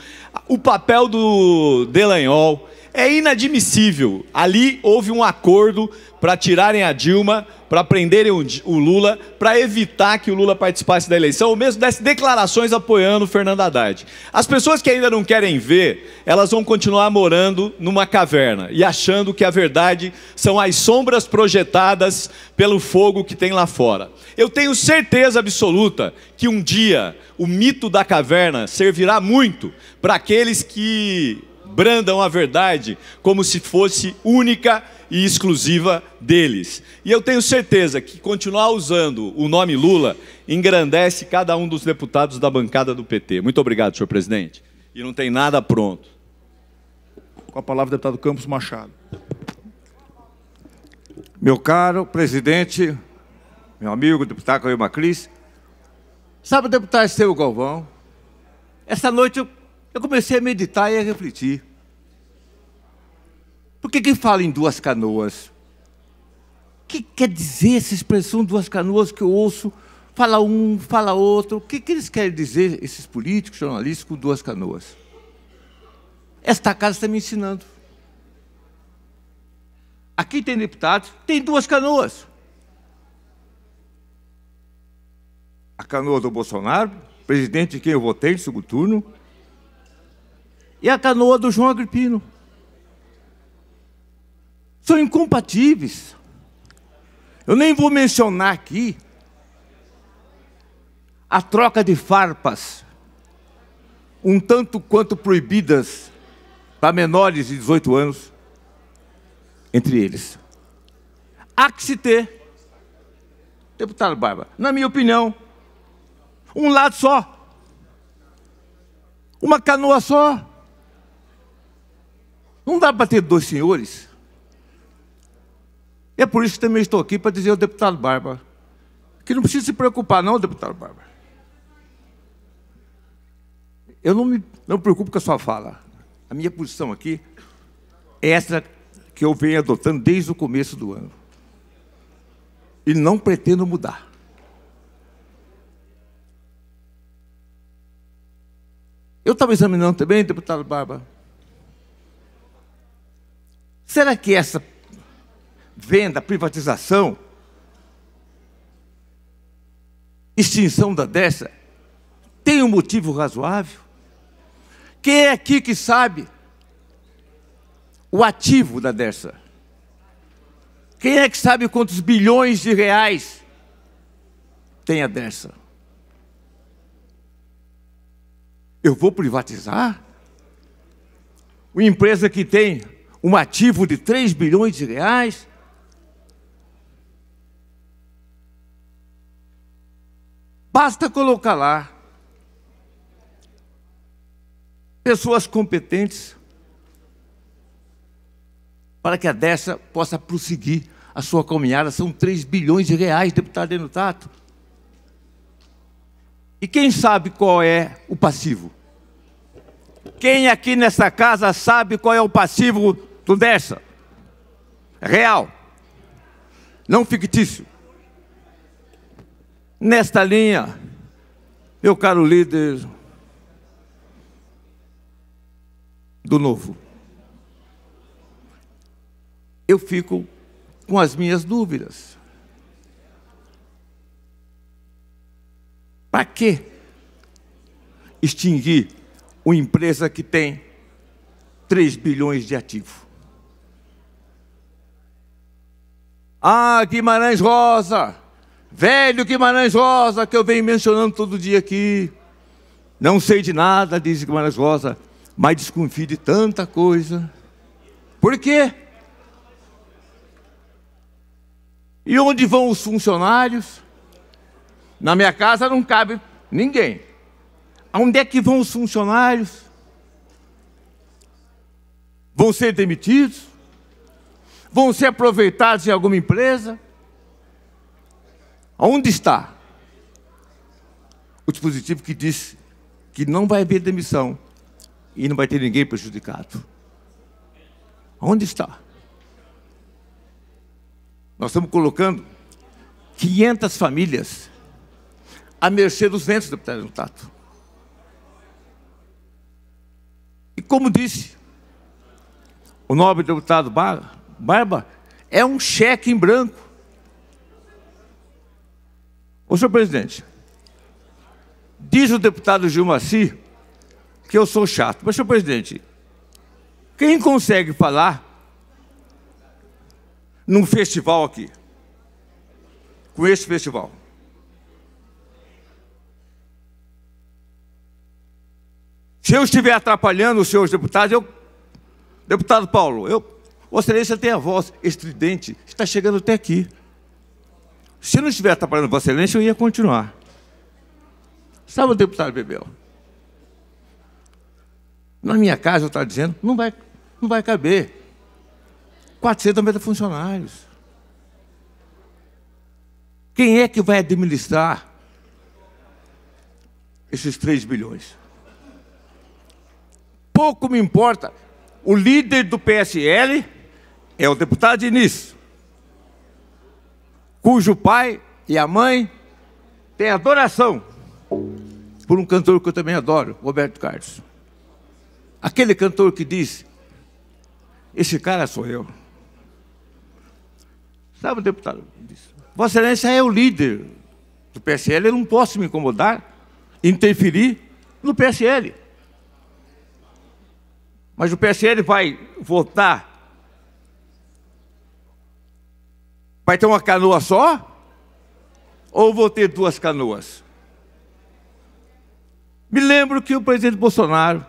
o papel do Delanhol, é inadmissível. Ali houve um acordo para tirarem a Dilma, para prenderem o Lula, para evitar que o Lula participasse da eleição, ou mesmo desse declarações apoiando o Fernando Haddad. As pessoas que ainda não querem ver, elas vão continuar morando numa caverna e achando que a verdade são as sombras projetadas pelo fogo que tem lá fora. Eu tenho certeza absoluta que um dia o mito da caverna servirá muito para aqueles que brandam a verdade como se fosse única e exclusiva deles. E eu tenho certeza que continuar usando o nome Lula engrandece cada um dos deputados da bancada do PT. Muito obrigado, senhor presidente. E não tem nada pronto. Com a palavra, deputado Campos Machado. Meu caro presidente, meu amigo deputado Caio Macris, sabe deputado Estevão Galvão? Essa noite eu eu comecei a meditar e a refletir. Por que, que fala em duas canoas? O que quer dizer essa expressão duas canoas que eu ouço? Fala um, fala outro. O que, que eles querem dizer, esses políticos, jornalistas, com duas canoas? Esta casa está me ensinando. Aqui tem deputados, tem duas canoas. A canoa do Bolsonaro, presidente de quem eu votei no segundo turno, e a canoa do João Agripino. São incompatíveis. Eu nem vou mencionar aqui a troca de farpas, um tanto quanto proibidas para menores de 18 anos, entre eles. Há que se ter, deputado Barba, na minha opinião, um lado só, uma canoa só. Não dá para ter dois senhores. É por isso que também estou aqui para dizer ao deputado Barba que não precisa se preocupar, não, deputado Barba. Eu não me não me preocupo com a sua fala. A minha posição aqui é essa que eu venho adotando desde o começo do ano. E não pretendo mudar. Eu estava examinando também, deputado Barba, Será que essa venda, privatização, extinção da dessa, tem um motivo razoável? Quem é aqui que sabe o ativo da dessa? Quem é que sabe quantos bilhões de reais tem a dessa? Eu vou privatizar? Uma empresa que tem um ativo de 3 bilhões de reais. Basta colocar lá pessoas competentes para que a Dessa possa prosseguir a sua caminhada. São 3 bilhões de reais, deputado Denutato. E quem sabe qual é o passivo? Quem aqui nessa casa sabe qual é o passivo tudo dessa, é real. Não fictício. Nesta linha, meu caro líder do novo, eu fico com as minhas dúvidas. Para que extinguir uma empresa que tem 3 bilhões de ativos? Ah, Guimarães Rosa, velho Guimarães Rosa, que eu venho mencionando todo dia aqui. Não sei de nada, diz Guimarães Rosa, mas desconfio de tanta coisa. Por quê? E onde vão os funcionários? Na minha casa não cabe ninguém. Onde é que vão os funcionários? Vão ser demitidos? vão ser aproveitados em alguma empresa? Onde está o dispositivo que diz que não vai haver demissão e não vai ter ninguém prejudicado? Onde está? Nós estamos colocando 500 famílias à mercê dos ventos, deputado Tato. E como disse o nobre deputado Barra, barba é um cheque em branco. Ô, senhor presidente, diz o deputado Gilmaci que eu sou chato. Mas, senhor presidente, quem consegue falar num festival aqui, com esse festival? Se eu estiver atrapalhando os senhores deputados, eu. Deputado Paulo, eu Vossa Excelência tem a voz estridente, está chegando até aqui. Se não estiver atrapalhando Vossa Excelência, eu ia continuar. Sabe o deputado Bebel? Na minha casa, eu estava dizendo, não vai, não vai caber. 490 funcionários. Quem é que vai administrar esses 3 bilhões? Pouco me importa. O líder do PSL é o deputado Início, cujo pai e a mãe têm adoração por um cantor que eu também adoro, Roberto Carlos. Aquele cantor que diz: Esse cara sou eu. Sabe, o deputado? Disse, Vossa Excelência é o líder do PSL, eu não posso me incomodar, interferir no PSL. Mas o PSL vai votar Vai ter uma canoa só? Ou vou ter duas canoas? Me lembro que o presidente Bolsonaro,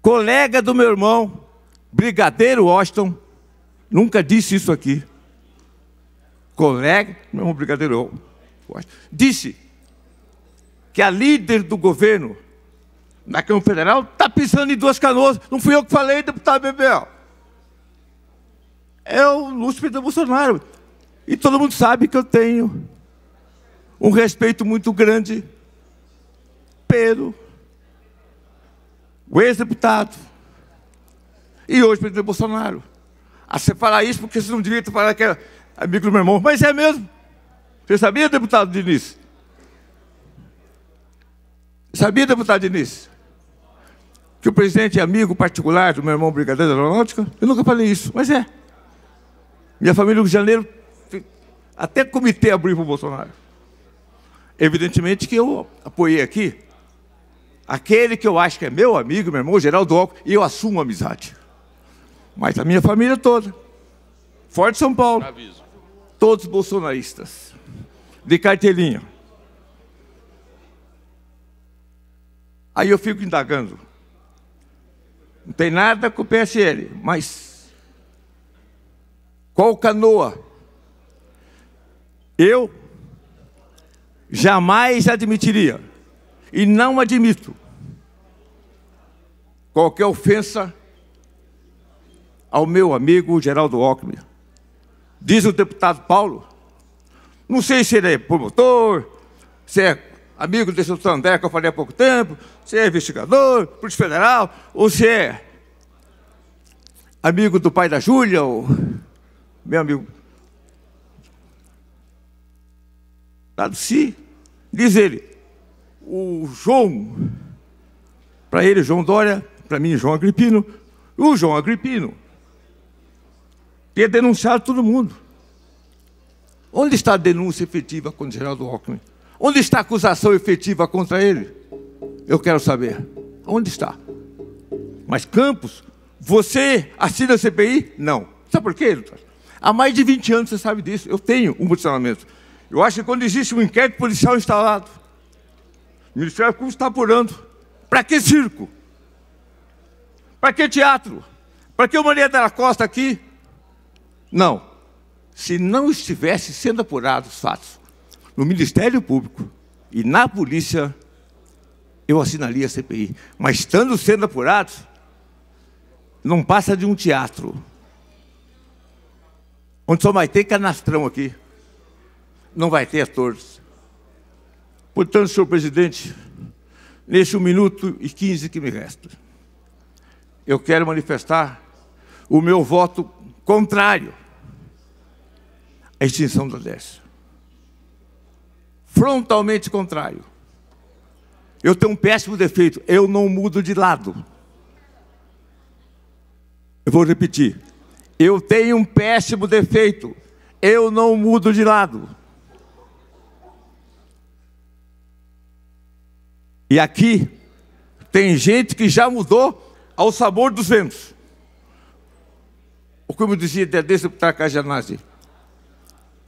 colega do meu irmão, brigadeiro Washington, nunca disse isso aqui. Colega, meu irmão brigadeiro Washington, disse que a líder do governo na Câmara Federal está pisando em duas canoas. Não fui eu que falei, deputado Bebel é o Lúcio Pedro Bolsonaro. E todo mundo sabe que eu tenho um respeito muito grande pelo ex-deputado e hoje presidente Bolsonaro. A ah, você falar isso porque você não devia falar que é amigo do meu irmão, mas é mesmo. Você sabia, deputado Diniz? Sabia, deputado Diniz? Que o presidente é amigo particular do meu irmão brigadeiro da aeronáutica? Eu nunca falei isso, mas é. Minha família do Rio de Janeiro, até comitê abriu para o Bolsonaro. Evidentemente que eu apoiei aqui aquele que eu acho que é meu amigo, meu irmão, Geraldo Alco, e eu assumo a amizade. Mas a minha família toda. Forte São Paulo. Todos bolsonaristas. De carteirinha. Aí eu fico indagando. Não tem nada com o PSL, mas qual canoa? Eu jamais admitiria e não admito qualquer ofensa ao meu amigo Geraldo Alckmin. Diz o deputado Paulo, não sei se ele é promotor, se é amigo desse outro André que eu falei há pouco tempo, se é investigador, polícia federal, ou se é amigo do pai da Júlia, ou meu amigo, dá de si. Diz ele, o João, para ele João Dória, para mim João Agripino, o João Agripino ter denunciado todo mundo. Onde está a denúncia efetiva contra o Geraldo Alckmin? Onde está a acusação efetiva contra ele? Eu quero saber. Onde está? Mas Campos, você assina a CPI? Não. Sabe por quê, doutor? Há mais de 20 anos você sabe disso. Eu tenho um posicionamento. Eu acho que quando existe um inquérito policial instalado, o Ministério Público está apurando. Para que circo? Para que teatro? Para que o Maria da Costa aqui? Não. Se não estivesse sendo apurado, os fatos no Ministério Público e na polícia, eu assinaria a CPI. Mas estando sendo apurados, não passa de um teatro onde só vai ter canastrão aqui. Não vai ter atores. Portanto, senhor presidente, neste um minuto e 15 que me resta, eu quero manifestar o meu voto contrário à extinção da Odessa. Frontalmente contrário. Eu tenho um péssimo defeito, eu não mudo de lado. Eu vou repetir. Eu tenho um péssimo defeito. Eu não mudo de lado. E aqui tem gente que já mudou ao sabor dos ventos. Ou como dizia Dedê Takajanazi,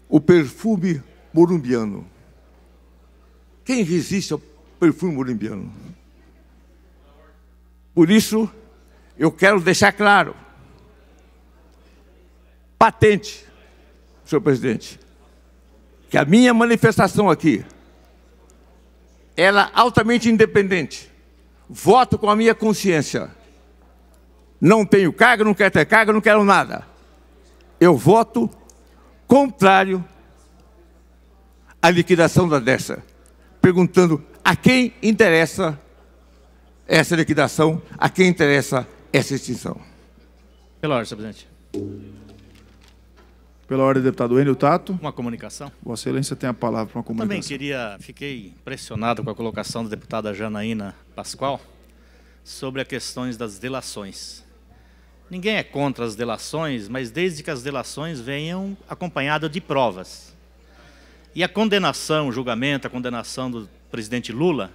o perfume morumbiano. Quem resiste ao perfume morumbiano? Por isso, eu quero deixar claro patente, senhor presidente, que a minha manifestação aqui, ela altamente independente, voto com a minha consciência. Não tenho carga, não quero ter carga, não quero nada. Eu voto contrário à liquidação da dessa, perguntando a quem interessa essa liquidação, a quem interessa essa extinção. Pelo ordem, senhor presidente. Pela ordem, deputado Enio Tato. Uma comunicação. Vossa Excelência tem a palavra para uma comunicação. Eu também queria, fiquei impressionado com a colocação da deputada Janaína Pascoal sobre as questões das delações. Ninguém é contra as delações, mas desde que as delações venham acompanhadas de provas. E a condenação, o julgamento, a condenação do presidente Lula,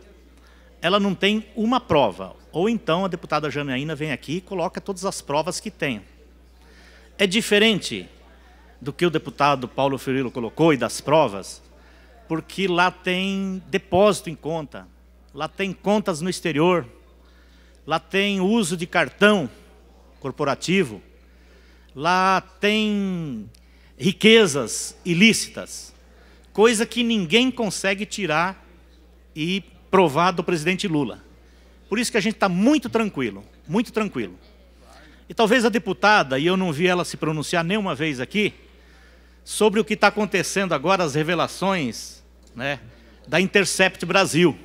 ela não tem uma prova. Ou então a deputada Janaína vem aqui e coloca todas as provas que tem. É diferente do que o deputado Paulo Fiorilo colocou e das provas, porque lá tem depósito em conta, lá tem contas no exterior, lá tem uso de cartão corporativo, lá tem riquezas ilícitas, coisa que ninguém consegue tirar e provar do presidente Lula. Por isso que a gente está muito tranquilo, muito tranquilo. E talvez a deputada, e eu não vi ela se pronunciar nenhuma vez aqui, sobre o que está acontecendo agora, as revelações né, da Intercept Brasil.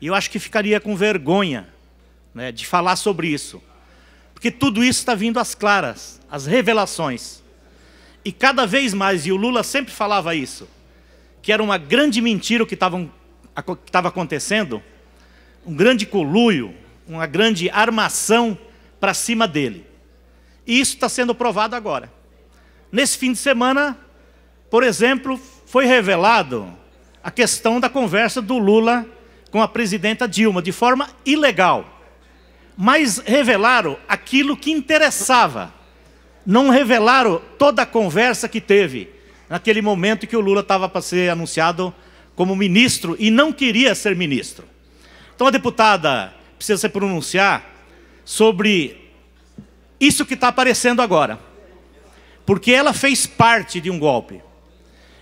E eu acho que ficaria com vergonha né, de falar sobre isso. Porque tudo isso está vindo às claras, às revelações. E cada vez mais, e o Lula sempre falava isso, que era uma grande mentira o que estava acontecendo, um grande coluio, uma grande armação para cima dele. E isso está sendo provado agora. Nesse fim de semana, por exemplo, foi revelado a questão da conversa do Lula com a presidenta Dilma de forma ilegal. Mas revelaram aquilo que interessava. Não revelaram toda a conversa que teve naquele momento que o Lula estava para ser anunciado como ministro e não queria ser ministro. Então a deputada precisa se pronunciar sobre isso que está aparecendo agora porque ela fez parte de um golpe.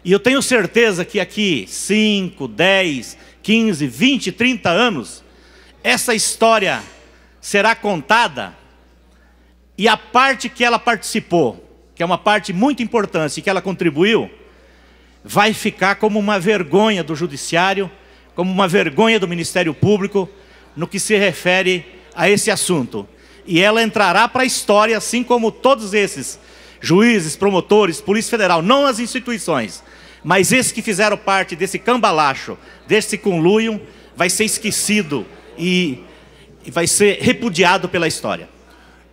E eu tenho certeza que aqui 5, 10, 15, 20, 30 anos, essa história será contada e a parte que ela participou, que é uma parte muito importante e que ela contribuiu, vai ficar como uma vergonha do judiciário, como uma vergonha do Ministério Público no que se refere a esse assunto. E ela entrará para a história assim como todos esses juízes, promotores, Polícia Federal, não as instituições, mas esses que fizeram parte desse cambalacho, desse conluio, vai ser esquecido e vai ser repudiado pela história.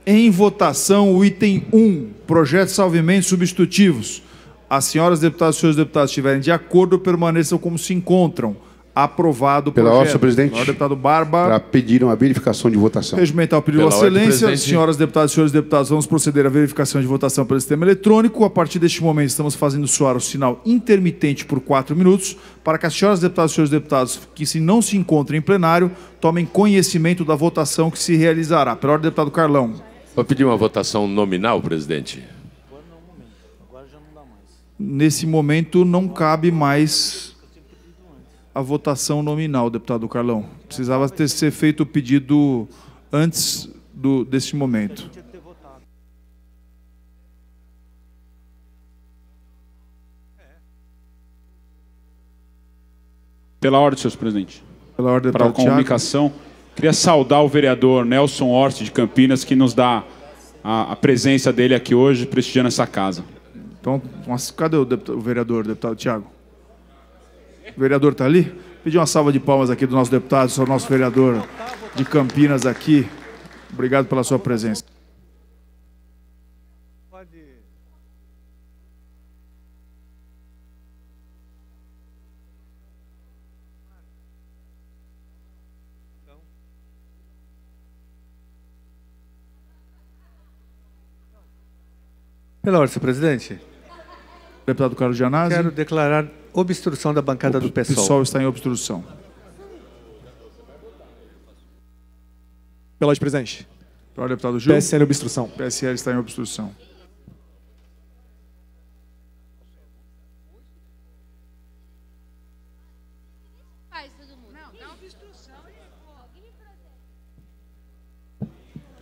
Em votação, o item 1, projeto de salvimentos substitutivos. As senhoras deputadas e senhores deputados estiverem de acordo, permaneçam como se encontram. Aprovado Pela projeto. ordem, presidente. Senhor deputado Barba. Para pedir uma verificação de votação. Regimentar o pedido excelência. Senhoras deputadas e senhores deputados, vamos proceder à verificação de votação pelo sistema eletrônico. A partir deste momento, estamos fazendo soar o sinal intermitente por quatro minutos para que as senhoras deputadas e senhores deputados que se não se encontrem em plenário tomem conhecimento da votação que se realizará. Pela ordem, deputado Carlão. Vou pedir uma votação nominal, presidente. Nesse momento não cabe mais a votação nominal, deputado Carlão. Precisava ter ser feito o pedido antes do, deste momento. Pela ordem, senhor presidente. Pela ordem, Para a comunicação, Thiago. queria saudar o vereador Nelson Orte de Campinas, que nos dá a, a presença dele aqui hoje, prestigiando essa casa. Então, mas cadê o, deputado, o vereador, deputado Tiago? O vereador está ali? pedir uma salva de palmas aqui do nosso deputado, seu nosso vereador de Campinas aqui. Obrigado pela sua presença. Pela hora, senhor presidente. Deputado Carlos Gianazzi. Quero declarar obstrução da bancada o do PSOL. O PSOL está em obstrução. Pela presidente. Para o deputado Gil. PSL obstrução. PSL está em obstrução.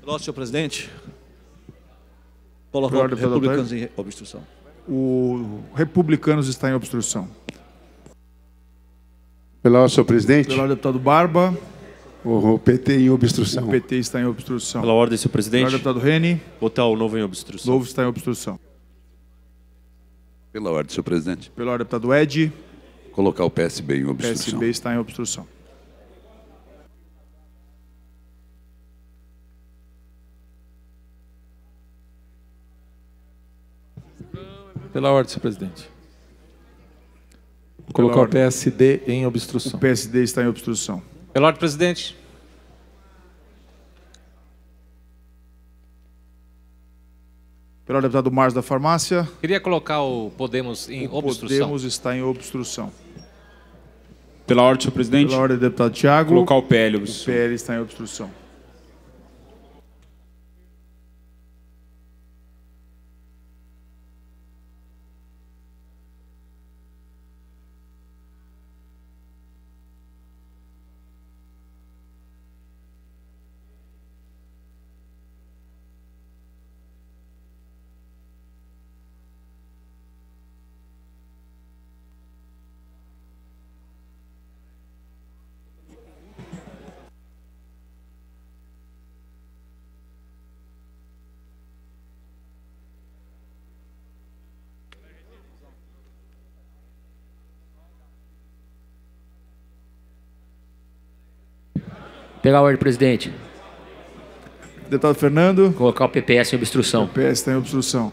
Nosso senhor presidente. Coloca republicanos em obstrução o Republicanos está em obstrução. Pela ordem, senhor presidente. Pela deputado Barba. O PT em obstrução. O PT está em obstrução. Pela ordem, senhor presidente. Pela deputado Reni. Votar o novo em obstrução. Novo está em obstrução. Pela ordem, senhor presidente. Pela ordem, deputado Ed. Colocar o PSB em obstrução. O PSB está em obstrução. Pela ordem, senhor presidente. Colocar o PSD em obstrução. O PSD está em obstrução. Pela ordem, presidente. Pela ordem, deputado Márcio da Farmácia. Queria colocar o Podemos em o obstrução. Podemos está em obstrução. Pela ordem, senhor presidente. Pela ordem, deputado Tiago. Colocar o PL em obstrução. O PL está em obstrução. Pegar a ordem, presidente. Deputado Fernando. Colocar o PPS em obstrução. PPS está em obstrução.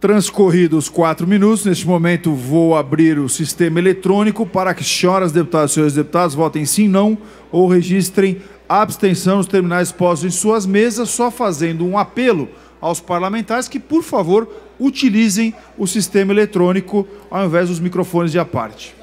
Transcorridos quatro minutos, neste momento vou abrir o sistema eletrônico para que senhoras deputadas e senhores deputados votem sim, não ou registrem abstenção nos terminais postos em suas mesas, só fazendo um apelo aos parlamentares que, por favor, utilizem o sistema eletrônico ao invés dos microfones de aparte.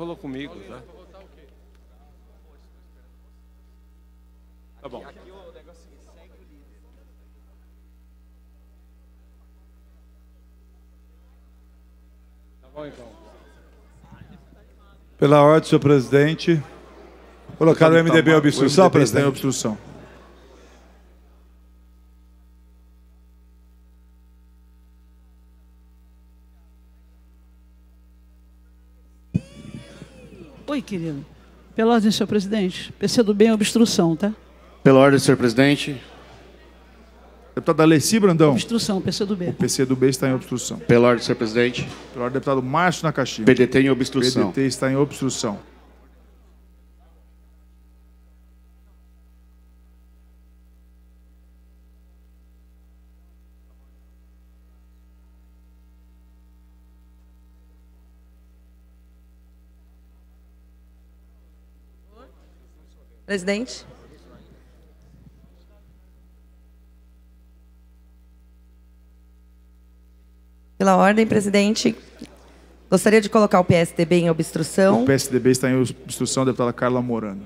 falou comigo, tá? Tá bom. Tá bom, então. Pela ordem, senhor presidente. Colocaram o MDB em obstrução, presidente? obstrução. querido. Pela ordem, senhor presidente. PC do bem, obstrução, tá? Pela ordem, senhor presidente. deputado Alessi Brandão. Obstrução, PCdoB. O PCdoB está em obstrução. Pela ordem, senhor presidente. Pela ordem, deputado Márcio Nakashi. PDT em obstrução. PDT está em obstrução. Presidente? Pela ordem, presidente, gostaria de colocar o PSDB em obstrução. O PSDB está em obstrução, deputada Carla Morano.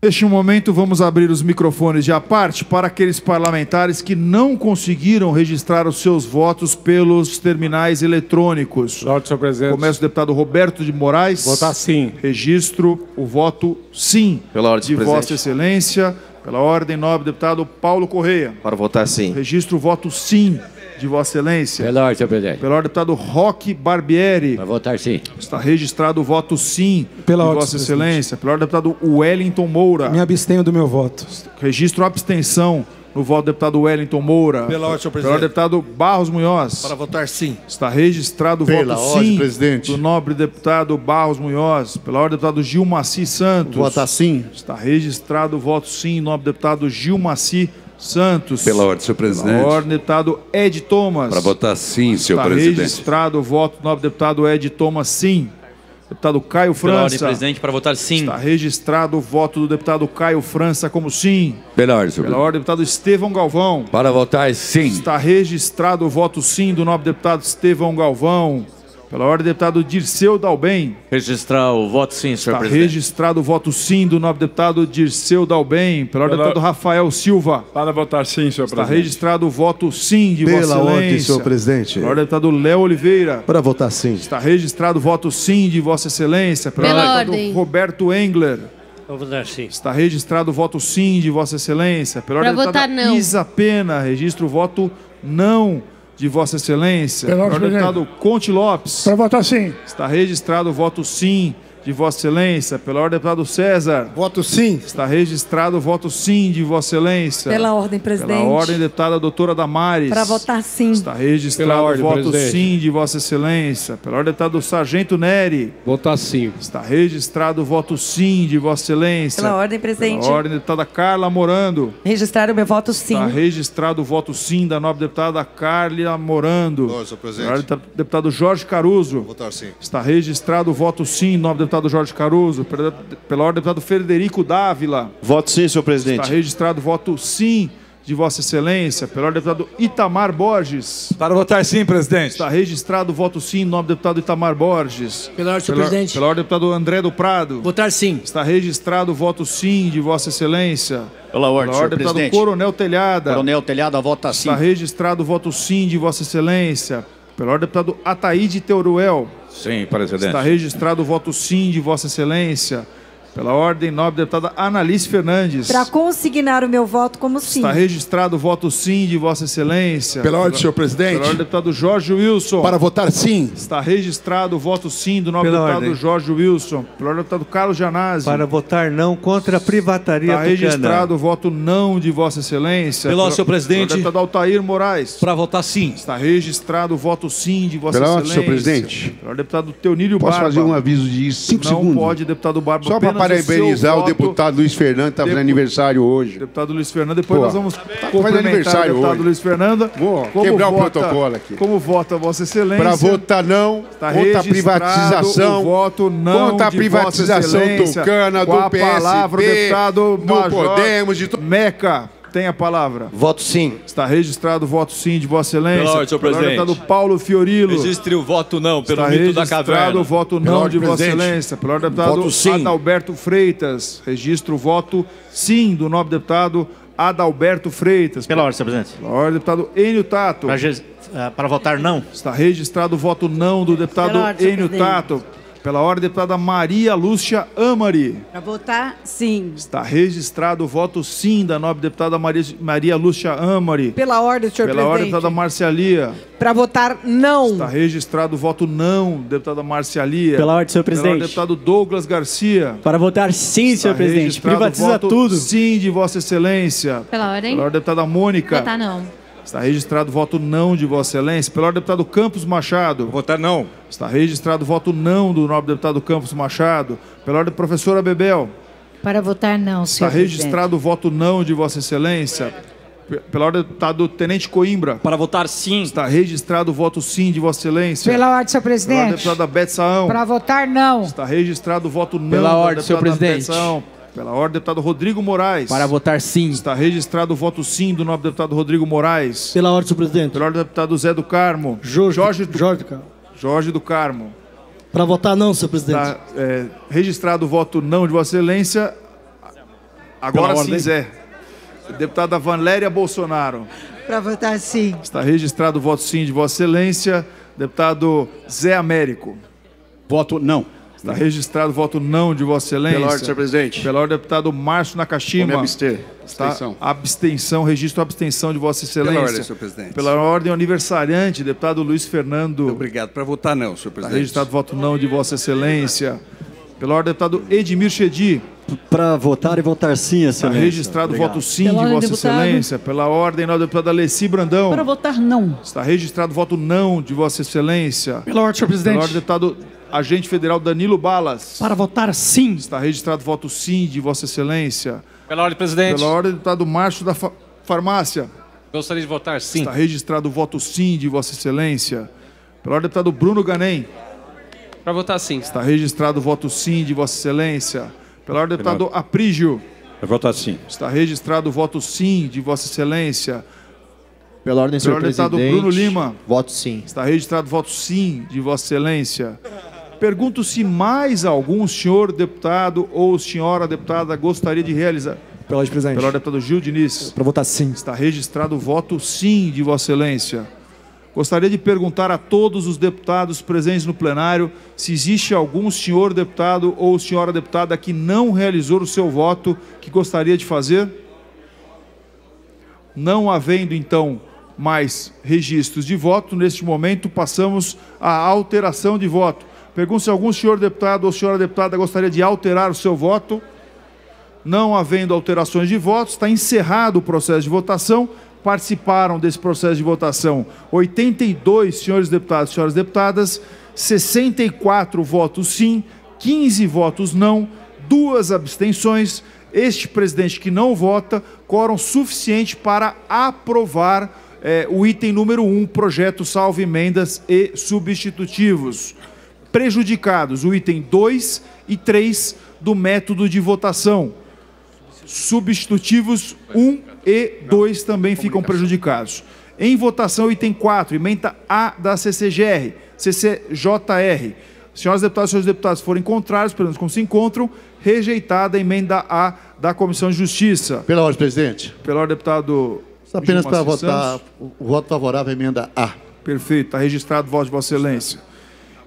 Neste momento, vamos abrir os microfones de aparte para aqueles parlamentares que não conseguiram registrar os seus votos pelos terminais eletrônicos. Ordem, senhor presidente. Começa o deputado Roberto de Moraes. Votar sim. Registro o voto sim. Pela ordem, de presidente. Vossa Excelência. Pela ordem, nobre deputado Paulo Correia. Para votar sim. Registro o voto sim de Vossa Excelência. Pela ordem, senhor presidente. Pela ordem, deputado tá Roque Barbieri. Vai votar sim. Está registrado o voto sim Pela de ordem, Vossa Excelência. Pela ordem, deputado Wellington Moura. Me abstenho do meu voto. Registro abstenção no voto do deputado Wellington Moura. Pela ordem, senhor presidente. Pela ordem, deputado Barros Munhoz. Para votar sim. Está registrado o Pela voto ordem, sim presidente. do nobre deputado Barros Munhoz. Pela ordem, deputado Gilmaci Santos. Votar sim. Está registrado o voto sim, nobre deputado Gilmaci Santos Santos. Pela ordem, senhor presidente. Pela ordem, deputado Ed Thomas. Para votar sim, Está senhor tá presidente. registrado o voto do nobre deputado Ed Thomas, sim. Deputado Caio França. Pela ordem, presidente, para votar sim. Está registrado o voto do deputado Caio França como sim. Pela ordem, senhor presidente. Pela ordem, deputado Estevão Galvão. Para votar é sim. Está registrado o voto sim do nobre deputado Estevão Galvão. Pela ordem, deputado Dirceu Dalben. Registrar o voto sim, senhor Está presidente. registrado o voto sim do nobre deputado Dirceu Dalben. Pela, Pela... ordem, deputado Rafael Silva. Para votar sim, senhor Está presidente. Está registrado o voto sim de Pela Vossa ordem, senhor presidente. Pela ordem, deputado Léo Oliveira. Para votar sim. Está registrado o voto sim de Vossa Excelência. Pela, Pela ordem, deputado Roberto Engler. Vou votar sim. Está registrado o voto sim de Vossa Excelência. Pela ordem, votar não. Isa Pena. Registro o voto não de Vossa Excelência, o deputado Conte Lopes. Para votar sim. Está registrado o voto sim de Vossa Excelência, pela ordem do deputado César. Voto sim. Está registrado o voto sim de Vossa Excelência. Pela ordem, presidente. Pela ordem, deputada doutora Damares. Para votar sim. Está registrado o voto presidente. sim de Vossa Excelência. Pela ordem, deputado Sargento Neri. Votar sim. Está registrado o voto sim de Vossa Excelência. Pela ordem, presidente. Pela ordem, deputada Carla Morando. Registrar o meu voto sim. Está registrado o voto sim da nova deputada Carla Morando. Nossa, presidente. Pela ordem, deputado Jorge Caruso. Votar sim. Está registrado o voto sim, nobre deputado deputado Jorge Caruso, pela ordem do deputado Frederico Dávila. Voto sim, senhor presidente. Está registrado voto sim de Vossa Excelência, pela ordem do deputado Itamar Borges. Para votar sim, presidente. Está registrado o voto sim em nome do deputado Itamar Borges. Pela ordem, senhor presidente. Pela ordem do deputado André do Prado. Votar sim. Está registrado o voto sim de Vossa Excelência. Pela ordem, pela ordem senhor deputado presidente. Coronel Telhada. Coronel Telhada, vota sim. Está registrado o voto sim de Vossa Excelência. Pela ordem do deputado Ataíde Teoruel. Sim, presidente. Está registrado o voto sim de Vossa Excelência pela ordem, nobre deputada Analice Fernandes. Para consignar o meu voto como sim. Está registrado o voto sim de Vossa Excelência. Pela ordem, senhor presidente. Pela ordem, deputado Jorge Wilson. Para votar sim. Está registrado o voto sim do nobre Pela deputado ordem. Jorge Wilson. Pela ordem, deputado Carlos Janazzi. Para votar não contra a privataria Está registrado o voto não de Vossa Excelência. Pela ordem, senhor presidente. Pela deputado Altair Moraes. Para votar sim. Está registrado o voto sim de Vossa Pela Excelência. Pela ordem, senhor presidente. Pela ordem, deputado Teonílio Posso Barba. Posso fazer um aviso de cinco não segundos? Não pode, deputado Barba. Só para para parabenizar o, deputado Luiz Fernando, está fazendo aniversário hoje. Deputado Luiz Fernando, depois nós vamos tá cumprimentar aniversário o deputado hoje. Luiz Fernando. Vou quebrar vota, o protocolo aqui. Como vota Vossa Excelência? Para votar não, tá contra a privatização. voto não contra a privatização do Cana, do PSB, palavra, do deputado Major, Podemos, de Meca. Tem a palavra. Voto sim. Está registrado o voto sim de Vossa Excelência. Pela ordem, senhor presidente. deputado Paulo Fiorilo. Registre o voto não, pelo Está mito da caverna. registrado o voto não ordem, de Vossa presidente. Excelência. Pela ordem, deputado voto sim. Adalberto Freitas. Registro o voto sim do nobre deputado Adalberto Freitas. Pela ordem, senhor presidente. Pela ordem, deputado Enio Tato. Para, eh, para votar não. Está registrado o voto não do deputado ordem, Enio Tato. Pela ordem, deputada Maria Lúcia Amari. Para votar, sim. Está registrado o voto sim da nobre deputada Maria, Maria Lúcia Amari. Pela ordem, senhor Pela presidente. Pela ordem, deputada Marcialia. Para votar, não. Está registrado o voto não, deputada Marcialia. Pela ordem, senhor presidente. Pela ordem, deputado Douglas Garcia. Para votar sim, senhor Está presidente. Privatiza tudo. Sim, de Vossa Excelência. Pela ordem. Pela ordem, deputada Mônica. Votar não. Está registrado o voto não de Vossa Excelência. Pela ordem do deputado Campos Machado. Vou votar não. Está registrado o voto não do nobre deputado Campos Machado. Pela ordem professora Bebel. Para votar não, senhor Está registrado presidente. o voto não de Vossa Excelência. Pela ordem do deputado Tenente Coimbra. Para votar sim. Está registrado o voto sim de Vossa Excelência. Pela ordem, senhor presidente. Pela ordem, deputada Beth Saão. Para votar não. Está registrado o voto não Pela ordem, senhor presidente. Beth Saão. Pela ordem, deputado Rodrigo Moraes. Para votar sim. Está registrado o voto sim do nobre deputado Rodrigo Moraes. Pela ordem, senhor presidente. Pela ordem, deputado Zé do Carmo. Jorge, Jorge, do... Jorge do Carmo. Jorge do Carmo. Para votar não, senhor presidente. Está, é, registrado o voto não de Vossa Excelência. Agora Pela sim, ordem. Zé. Deputada Valéria Bolsonaro. Para votar sim. Está registrado o voto sim de Vossa Excelência. Deputado Zé Américo. Voto não. Está né? registrado o voto não de Vossa Excelência. Pela ordem, senhor presidente. Pela ordem, deputado Márcio Nakashima. Vou me abster. Está abstenção. abstenção, registro abstenção de Vossa Excelência. Pela ordem, senhor presidente. Pela ordem, aniversariante, deputado Luiz Fernando. Obrigado. Para votar não, senhor presidente. Está registrado o voto não de Vossa Excelência. Pela ordem, deputado Edmir Chedi. Para votar e votar sim, excelência. Está registrado o voto sim Pela de Vossa deputado. Excelência. Pela ordem, da deputada Alessi Brandão. Para votar não. Está registrado voto não de Vossa Excelência. Pela ordem, senhor presidente. Pela ordem, deputado Agente Federal Danilo Balas. Para votar sim. Está registrado voto sim de Vossa Excelência. Pela ordem, presidente. Pela ordem, deputado tá Márcio da fa Farmácia. Gostaria de votar sim. Está registrado voto sim de Vossa Excelência. Pela ordem, deputado tá Bruno Ganem. Para votar sim. Está registrado voto sim de Vossa Excelência. Pela ordem, tá Pela... deputado Aprígio. Para votar sim. Está registrado voto sim de Vossa Excelência. Pela ordem, Pela senhor ordem, presidente. deputado Bruno Lima. Voto sim. Está registrado voto sim de Vossa Excelência. Pergunto se mais algum senhor deputado ou senhora deputada gostaria de realizar. Pela de presente. Pela deputado Gil Diniz. Para votar sim. Está registrado o voto sim de Vossa Excelência. Gostaria de perguntar a todos os deputados presentes no plenário se existe algum senhor deputado ou senhora deputada que não realizou o seu voto que gostaria de fazer. Não havendo, então, mais registros de voto, neste momento passamos à alteração de voto. Pergunto se algum senhor deputado ou senhora deputada gostaria de alterar o seu voto. Não havendo alterações de votos, está encerrado o processo de votação. Participaram desse processo de votação 82 senhores deputados e senhoras deputadas, 64 votos sim, 15 votos não, duas abstenções. Este presidente que não vota, quórum suficiente para aprovar é, o item número 1, um, projeto salvo emendas e substitutivos prejudicados o item 2 e 3 do método de votação. Substitutivos 1 e 2 também ficam prejudicados. Em votação, item 4, emenda A da CCGR, CCJR. Senhoras deputadas e senhores deputados forem contrários, pelo menos como se encontram, rejeitada a emenda A da Comissão de Justiça. Pela ordem, presidente. Pela ordem, deputado. Só apenas para votar, o voto favorável à emenda A. Perfeito, está registrado o voto de Vossa Excelência.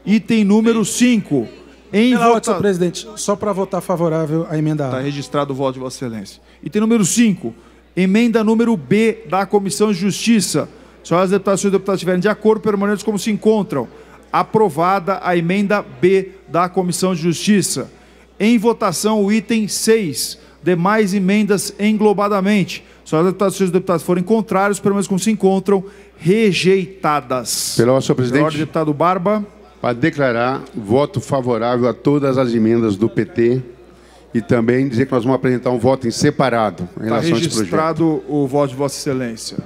Item número 5. Em Pela voto, senhor presidente, só para votar favorável à emenda A. Está registrado o voto de Vossa Excelência. Item número 5. Emenda número B da Comissão de Justiça. Senhoras deputadas e senhores deputados estiverem de acordo, permaneçam como se encontram. Aprovada a emenda B da Comissão de Justiça. Em votação, o item 6. Demais emendas englobadamente. Senhoras deputadas e senhores deputados forem contrários, permaneçam como se encontram. Rejeitadas. Pela senhor presidente. Senhor deputado Barba para declarar voto favorável a todas as emendas do PT e também dizer que nós vamos apresentar um voto em separado em tá relação a esse projeto. registrado o voto de Vossa Excelência.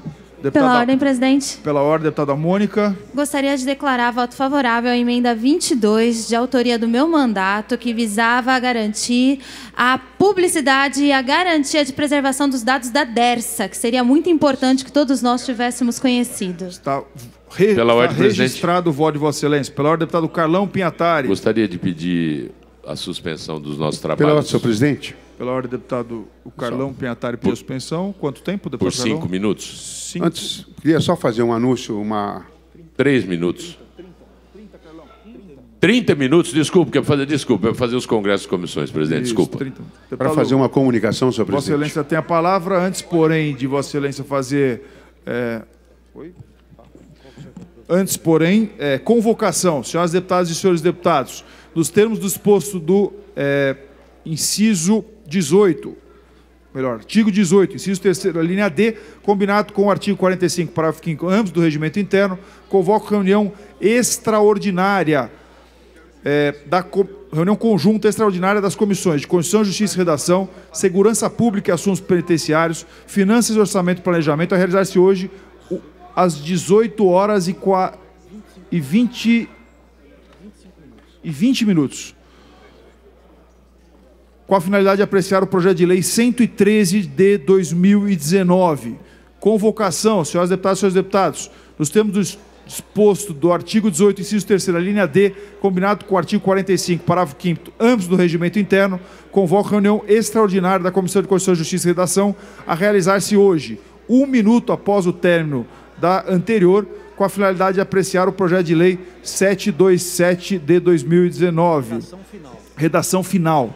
Deputada, pela ordem, presidente. Pela ordem, deputada Mônica. Gostaria de declarar voto favorável à emenda 22, de autoria do meu mandato, que visava garantir a publicidade e a garantia de preservação dos dados da DERSA, que seria muito importante que todos nós tivéssemos conhecido. Está Re, pela ordem, registrado presidente, o voto de Vossa Excelência. Pela ordem, deputado Carlão Pinhatari. Gostaria de pedir a suspensão dos nossos trabalhos. Pela ordem, senhor presidente. Pela ordem, deputado o Carlão só. Pinhatari, pela por, suspensão. Quanto tempo, deputado Por cinco Carlão? minutos. Cinco. Antes, queria só fazer um anúncio, uma... Três minutos. 30 minutos, desculpa, quero fazer, desculpa, fazer os congressos e comissões, presidente, desculpa. Para fazer uma comunicação, senhor presidente. Vossa Excelência tem a palavra, antes, porém, de Vossa Excelência fazer. É... Oi? Antes, porém, é, convocação, senhoras deputadas e senhores deputados, nos termos do exposto do é, inciso 18, melhor, artigo 18, inciso 3, linha D, combinado com o artigo 45, parágrafo 5, ambos do regimento interno, convoco reunião extraordinária é, da reunião conjunta extraordinária das comissões de Constituição, Justiça e Redação, Segurança Pública e Assuntos Penitenciários, Finanças e Orçamento e Planejamento, a realizar-se hoje às 18 horas e, 4, e 20 e 20 minutos. Com a finalidade de apreciar o projeto de lei 113 de 2019. Convocação, senhoras deputadas e senhores deputados, nos termos do disposto do artigo 18, inciso 3 linha D, combinado com o artigo 45, parágrafo 5 ambos do regimento interno, convoca reunião extraordinária da Comissão de Constituição, Justiça e Redação a realizar-se hoje, um minuto após o término da anterior, com a finalidade de apreciar o projeto de lei 727 de 2019. Redação final. Redação final.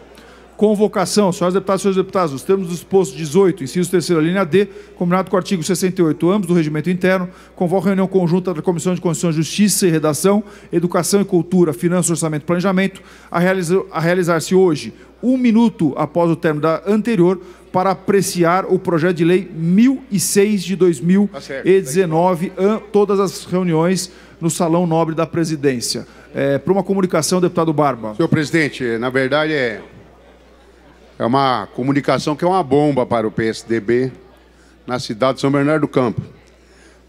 Convocação, senhoras deputadas e senhores deputados, nos termos do exposto 18, inciso 3 linha D, combinado com o artigo 68, ambos do regimento interno, convoca reunião conjunta da Comissão de Constituição, Justiça e Redação, Educação e Cultura, Finanças, Orçamento e Planejamento, a, realiza, a realizar-se hoje, um minuto após o término da anterior, para apreciar o projeto de lei 1006 de 2019, tá todas as reuniões no Salão Nobre da Presidência. É, para uma comunicação, deputado Barba. Senhor presidente, na verdade é é uma comunicação que é uma bomba para o PSDB na cidade de São Bernardo do Campo.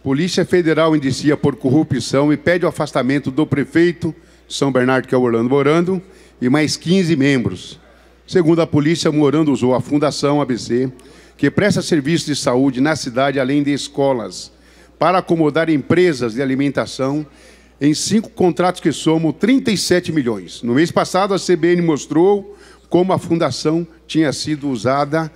Polícia Federal indicia por corrupção e pede o afastamento do prefeito de São Bernardo, que é Orlando Morando, e mais 15 membros. Segundo a polícia, Morando usou a Fundação ABC, que presta serviços de saúde na cidade, além de escolas, para acomodar empresas de alimentação em cinco contratos que somam 37 milhões. No mês passado, a CBN mostrou como a fundação tinha sido usada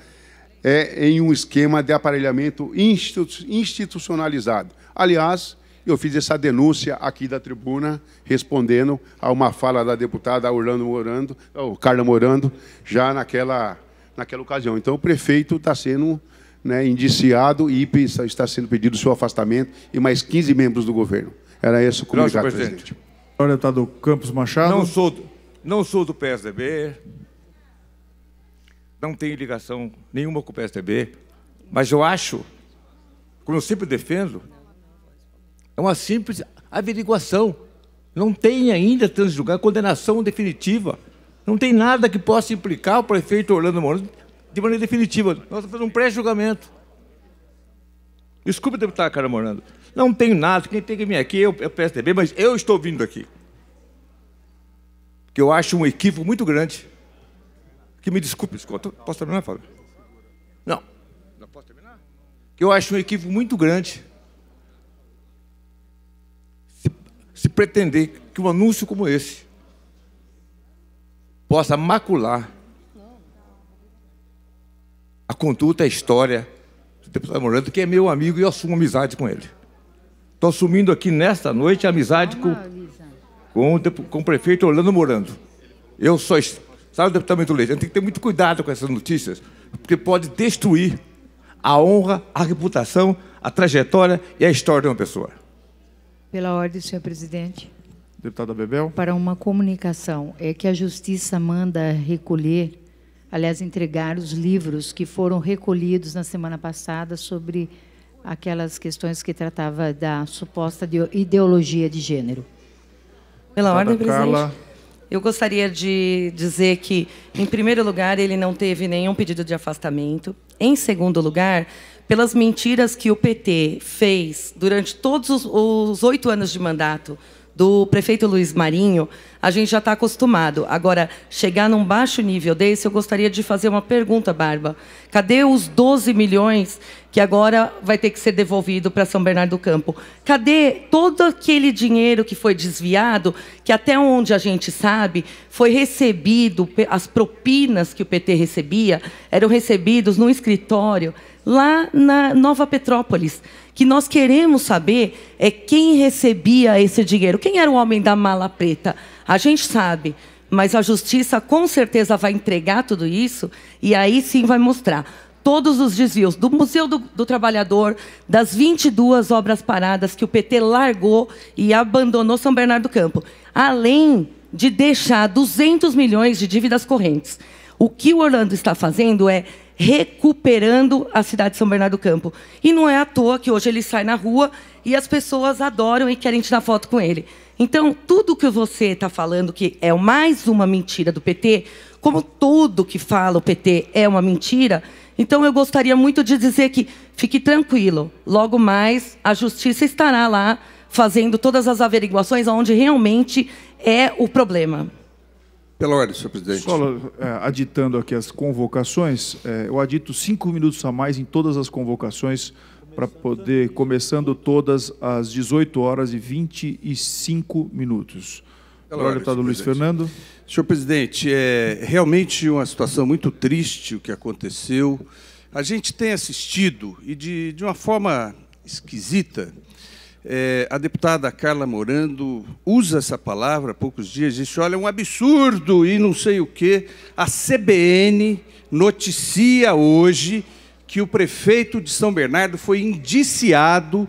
é, em um esquema de aparelhamento institucionalizado. Aliás, eu fiz essa denúncia aqui da tribuna, respondendo a uma fala da deputada Orlando Morando, ou Carla Morando, já naquela, naquela ocasião. Então, o prefeito está sendo né, indiciado e está sendo pedido seu afastamento e mais 15 membros do governo. Era esse o comunicado, Não, presidente. presidente. Deputado Campos Machado. Não sou, não sou do PSDB, não tenho ligação nenhuma com o PSDB, mas eu acho, como eu sempre defendo, é uma simples averiguação. Não tem ainda transjulgar condenação definitiva. Não tem nada que possa implicar o prefeito Orlando Mourão de maneira definitiva. Nós estamos fazendo um pré-julgamento. Desculpe, deputado Cara Morando. Não tenho nada. Quem tem que vir aqui é o é PSDB, mas eu estou vindo aqui. porque eu acho um equívoco muito grande que me desculpe, posso terminar, Fábio? Não. Não posso terminar? eu acho um equívoco muito grande se, se pretender que um anúncio como esse possa macular a conduta, a história do deputado Morando, que é meu amigo e eu assumo amizade com ele. Estou assumindo aqui nesta noite a amizade com, com, o, com o prefeito Orlando Morando. Eu só Sabe, deputado Leite, a gente tem que ter muito cuidado com essas notícias, porque pode destruir a honra, a reputação, a trajetória e a história de uma pessoa. Pela ordem, senhor presidente. Deputada Bebel. Para uma comunicação, é que a Justiça manda recolher, aliás, entregar os livros que foram recolhidos na semana passada sobre aquelas questões que tratava da suposta ideologia de gênero. Pela Deputada ordem, presidente. Carla. Eu gostaria de dizer que, em primeiro lugar, ele não teve nenhum pedido de afastamento. Em segundo lugar, pelas mentiras que o PT fez durante todos os oito anos de mandato do prefeito Luiz Marinho, a gente já está acostumado. Agora, chegar num baixo nível desse, eu gostaria de fazer uma pergunta, Barba. Cadê os 12 milhões que agora vai ter que ser devolvido para São Bernardo do Campo? Cadê todo aquele dinheiro que foi desviado, que até onde a gente sabe, foi recebido, as propinas que o PT recebia, eram recebidos no escritório lá na Nova Petrópolis que nós queremos saber é quem recebia esse dinheiro. Quem era o homem da mala preta? A gente sabe, mas a justiça com certeza vai entregar tudo isso e aí sim vai mostrar todos os desvios do Museu do, do, Trabalhador, das 22 obras paradas que o PT largou e abandonou São Bernardo do Campo, além de deixar 200 milhões de dívidas correntes. O que o Orlando está fazendo é recuperando a cidade de São Bernardo do Campo. E não é à toa que hoje ele sai na rua e as pessoas adoram e querem tirar foto com ele. Então, tudo que você está falando que é mais uma mentira do PT, como tudo que fala o PT é uma mentira, então eu gostaria muito de dizer que fique tranquilo, logo mais a justiça estará lá fazendo todas as averiguações onde realmente é o problema. Pela ordem, senhor presidente. Só é, aditando aqui as convocações, é, eu adito cinco minutos a mais em todas as convocações para poder, começando todas às 18 horas e 25 minutos. Pela ordem, deputado Luiz presidente. Fernando. Senhor presidente, é realmente uma situação muito triste o que aconteceu. A gente tem assistido, e de, de uma forma esquisita, é, a deputada Carla Morando usa essa palavra há poucos dias, disse: olha, é um absurdo e não sei o quê. A CBN noticia hoje que o prefeito de São Bernardo foi indiciado,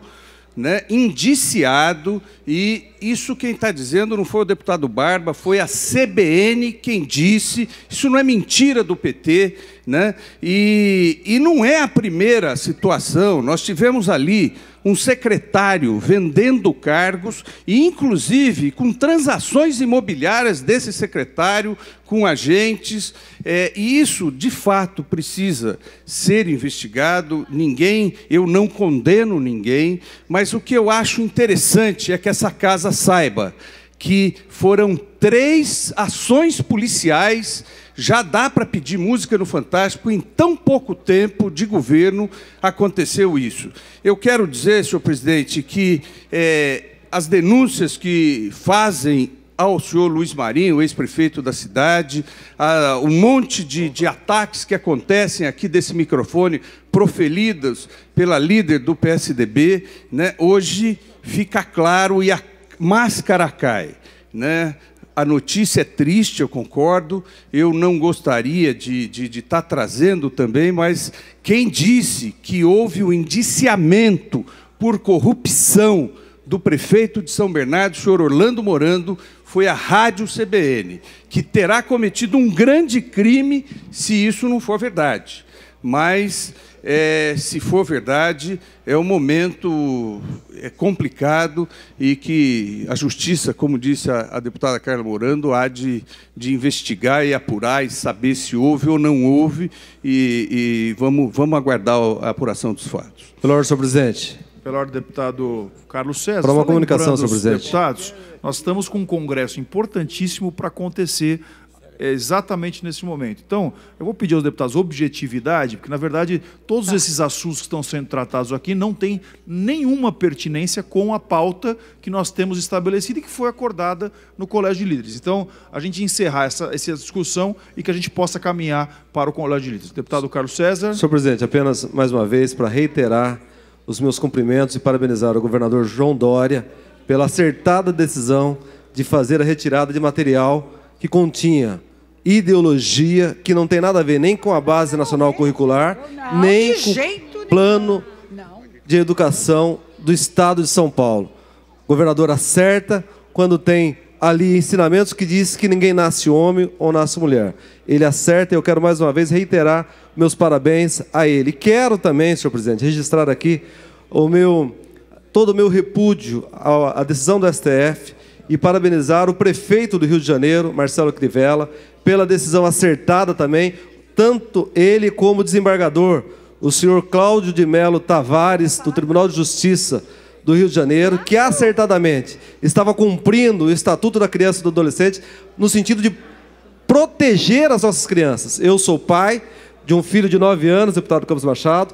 né, indiciado, e isso quem está dizendo não foi o deputado Barba, foi a CBN quem disse, isso não é mentira do PT, né, e, e não é a primeira situação, nós tivemos ali um secretário vendendo cargos e, inclusive, com transações imobiliárias desse secretário com agentes. É, e isso, de fato, precisa ser investigado. Ninguém, eu não condeno ninguém, mas o que eu acho interessante é que essa casa saiba que foram três ações policiais já dá para pedir música no Fantástico, em tão pouco tempo de governo aconteceu isso. Eu quero dizer, senhor presidente, que é, as denúncias que fazem ao senhor Luiz Marinho, ex-prefeito da cidade, a um monte de, de ataques que acontecem aqui desse microfone, proferidas pela líder do PSDB, né? hoje fica claro e a máscara cai. Né? a notícia é triste, eu concordo. Eu não gostaria de estar de, de tá trazendo também, mas quem disse que houve o um indiciamento por corrupção do prefeito de São Bernardo, o senhor Orlando Morando, foi a Rádio CBN, que terá cometido um grande crime se isso não for verdade. Mas é, se for verdade, é um momento é complicado e que a justiça, como disse a, a deputada Carla Morando, há de, de, investigar e apurar e saber se houve ou não houve e, e vamos, vamos aguardar a apuração dos fatos. Pela ordem, senhor presidente. Pela ordem, deputado Carlos César. Prova uma comunicação, senhor presidente. Deputados, nós estamos com um congresso importantíssimo para acontecer é exatamente nesse momento. Então, eu vou pedir aos deputados objetividade, porque, na verdade, todos tá. esses assuntos que estão sendo tratados aqui não têm nenhuma pertinência com a pauta que nós temos estabelecida e que foi acordada no Colégio de Líderes. Então, a gente encerrar essa, essa discussão e que a gente possa caminhar para o Colégio de Líderes. Deputado Carlos César. Senhor presidente, apenas mais uma vez para reiterar os meus cumprimentos e parabenizar o governador João Dória pela acertada decisão de fazer a retirada de material que continha ideologia que não tem nada a ver nem com a base nacional curricular, não, nem com o plano não. de educação do Estado de São Paulo. Governador acerta quando tem ali ensinamentos que diz que ninguém nasce homem ou nasce mulher. Ele acerta e eu quero mais uma vez reiterar meus parabéns a ele. Quero também, senhor presidente, registrar aqui o meu todo o meu repúdio à, à decisão do STF e parabenizar o prefeito do Rio de Janeiro, Marcelo Crivella, pela decisão acertada também, tanto ele como o desembargador, o senhor Cláudio de Melo Tavares, do Tribunal de Justiça do Rio de Janeiro, que acertadamente estava cumprindo o Estatuto da Criança e do Adolescente no sentido de proteger as nossas crianças. Eu sou pai de um filho de 9 anos, deputado Campos Machado,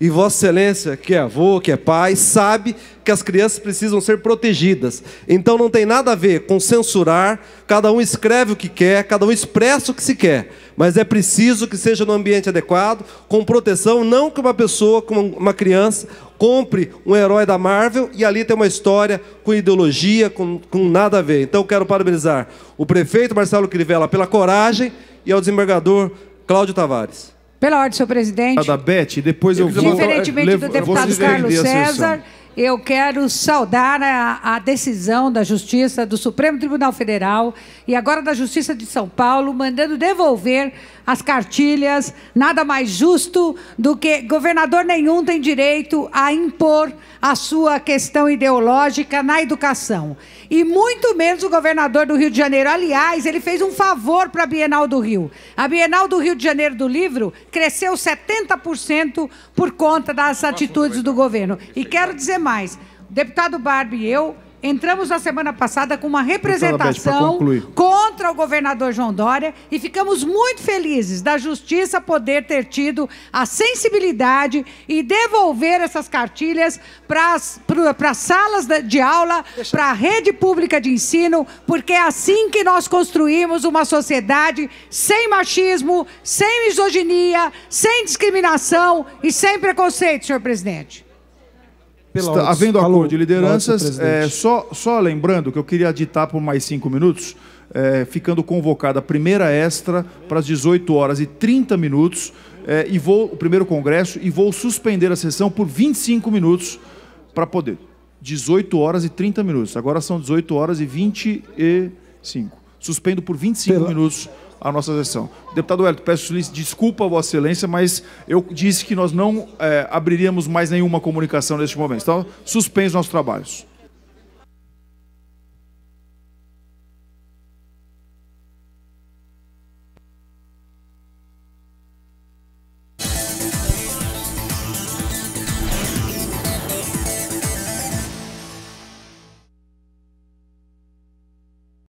e Vossa Excelência, que é avô, que é pai, sabe que as crianças precisam ser protegidas. Então não tem nada a ver com censurar, cada um escreve o que quer, cada um expressa o que se quer. Mas é preciso que seja no ambiente adequado, com proteção, não que uma pessoa, com uma criança, compre um herói da Marvel e ali tem uma história com ideologia, com, com nada a ver. Então quero parabenizar o prefeito Marcelo Crivella pela coragem e ao desembargador Cláudio Tavares. Pela ordem, senhor presidente. Da Beth, depois eu, eu vou... Diferentemente do deputado Carlos César, eu quero saudar a, a, decisão da Justiça do Supremo Tribunal Federal e agora da Justiça de São Paulo, mandando devolver as cartilhas, nada mais justo do que governador nenhum tem direito a impor a sua questão ideológica na educação. E muito menos o governador do Rio de Janeiro. Aliás, ele fez um favor para a Bienal do Rio. A Bienal do Rio de Janeiro do Livro cresceu 70% por conta das atitudes do governo. E quero dizer mais: deputado Barbie e eu entramos na semana passada com uma representação contra o governador João Dória e ficamos muito felizes da justiça poder ter tido a sensibilidade e devolver essas cartilhas para as salas de aula, para a rede pública de ensino, porque é assim que nós construímos uma sociedade sem machismo, sem misoginia, sem discriminação e sem preconceito, senhor presidente pela Está, havendo falou, acordo de lideranças, é, só, só lembrando que eu queria ditar por mais cinco minutos, é, ficando convocada a primeira extra para as 18 horas e 30 minutos, é, e vou, o primeiro congresso, e vou suspender a sessão por 25 minutos para poder. 18 horas e 30 minutos. Agora são 18 horas e 25. Suspendo por 25 pela... minutos a nossa sessão. Deputado Hélio, peço desculpa a Vossa Excelência, mas eu disse que nós não é, abriríamos mais nenhuma comunicação neste momento. Então, suspenso nossos trabalhos.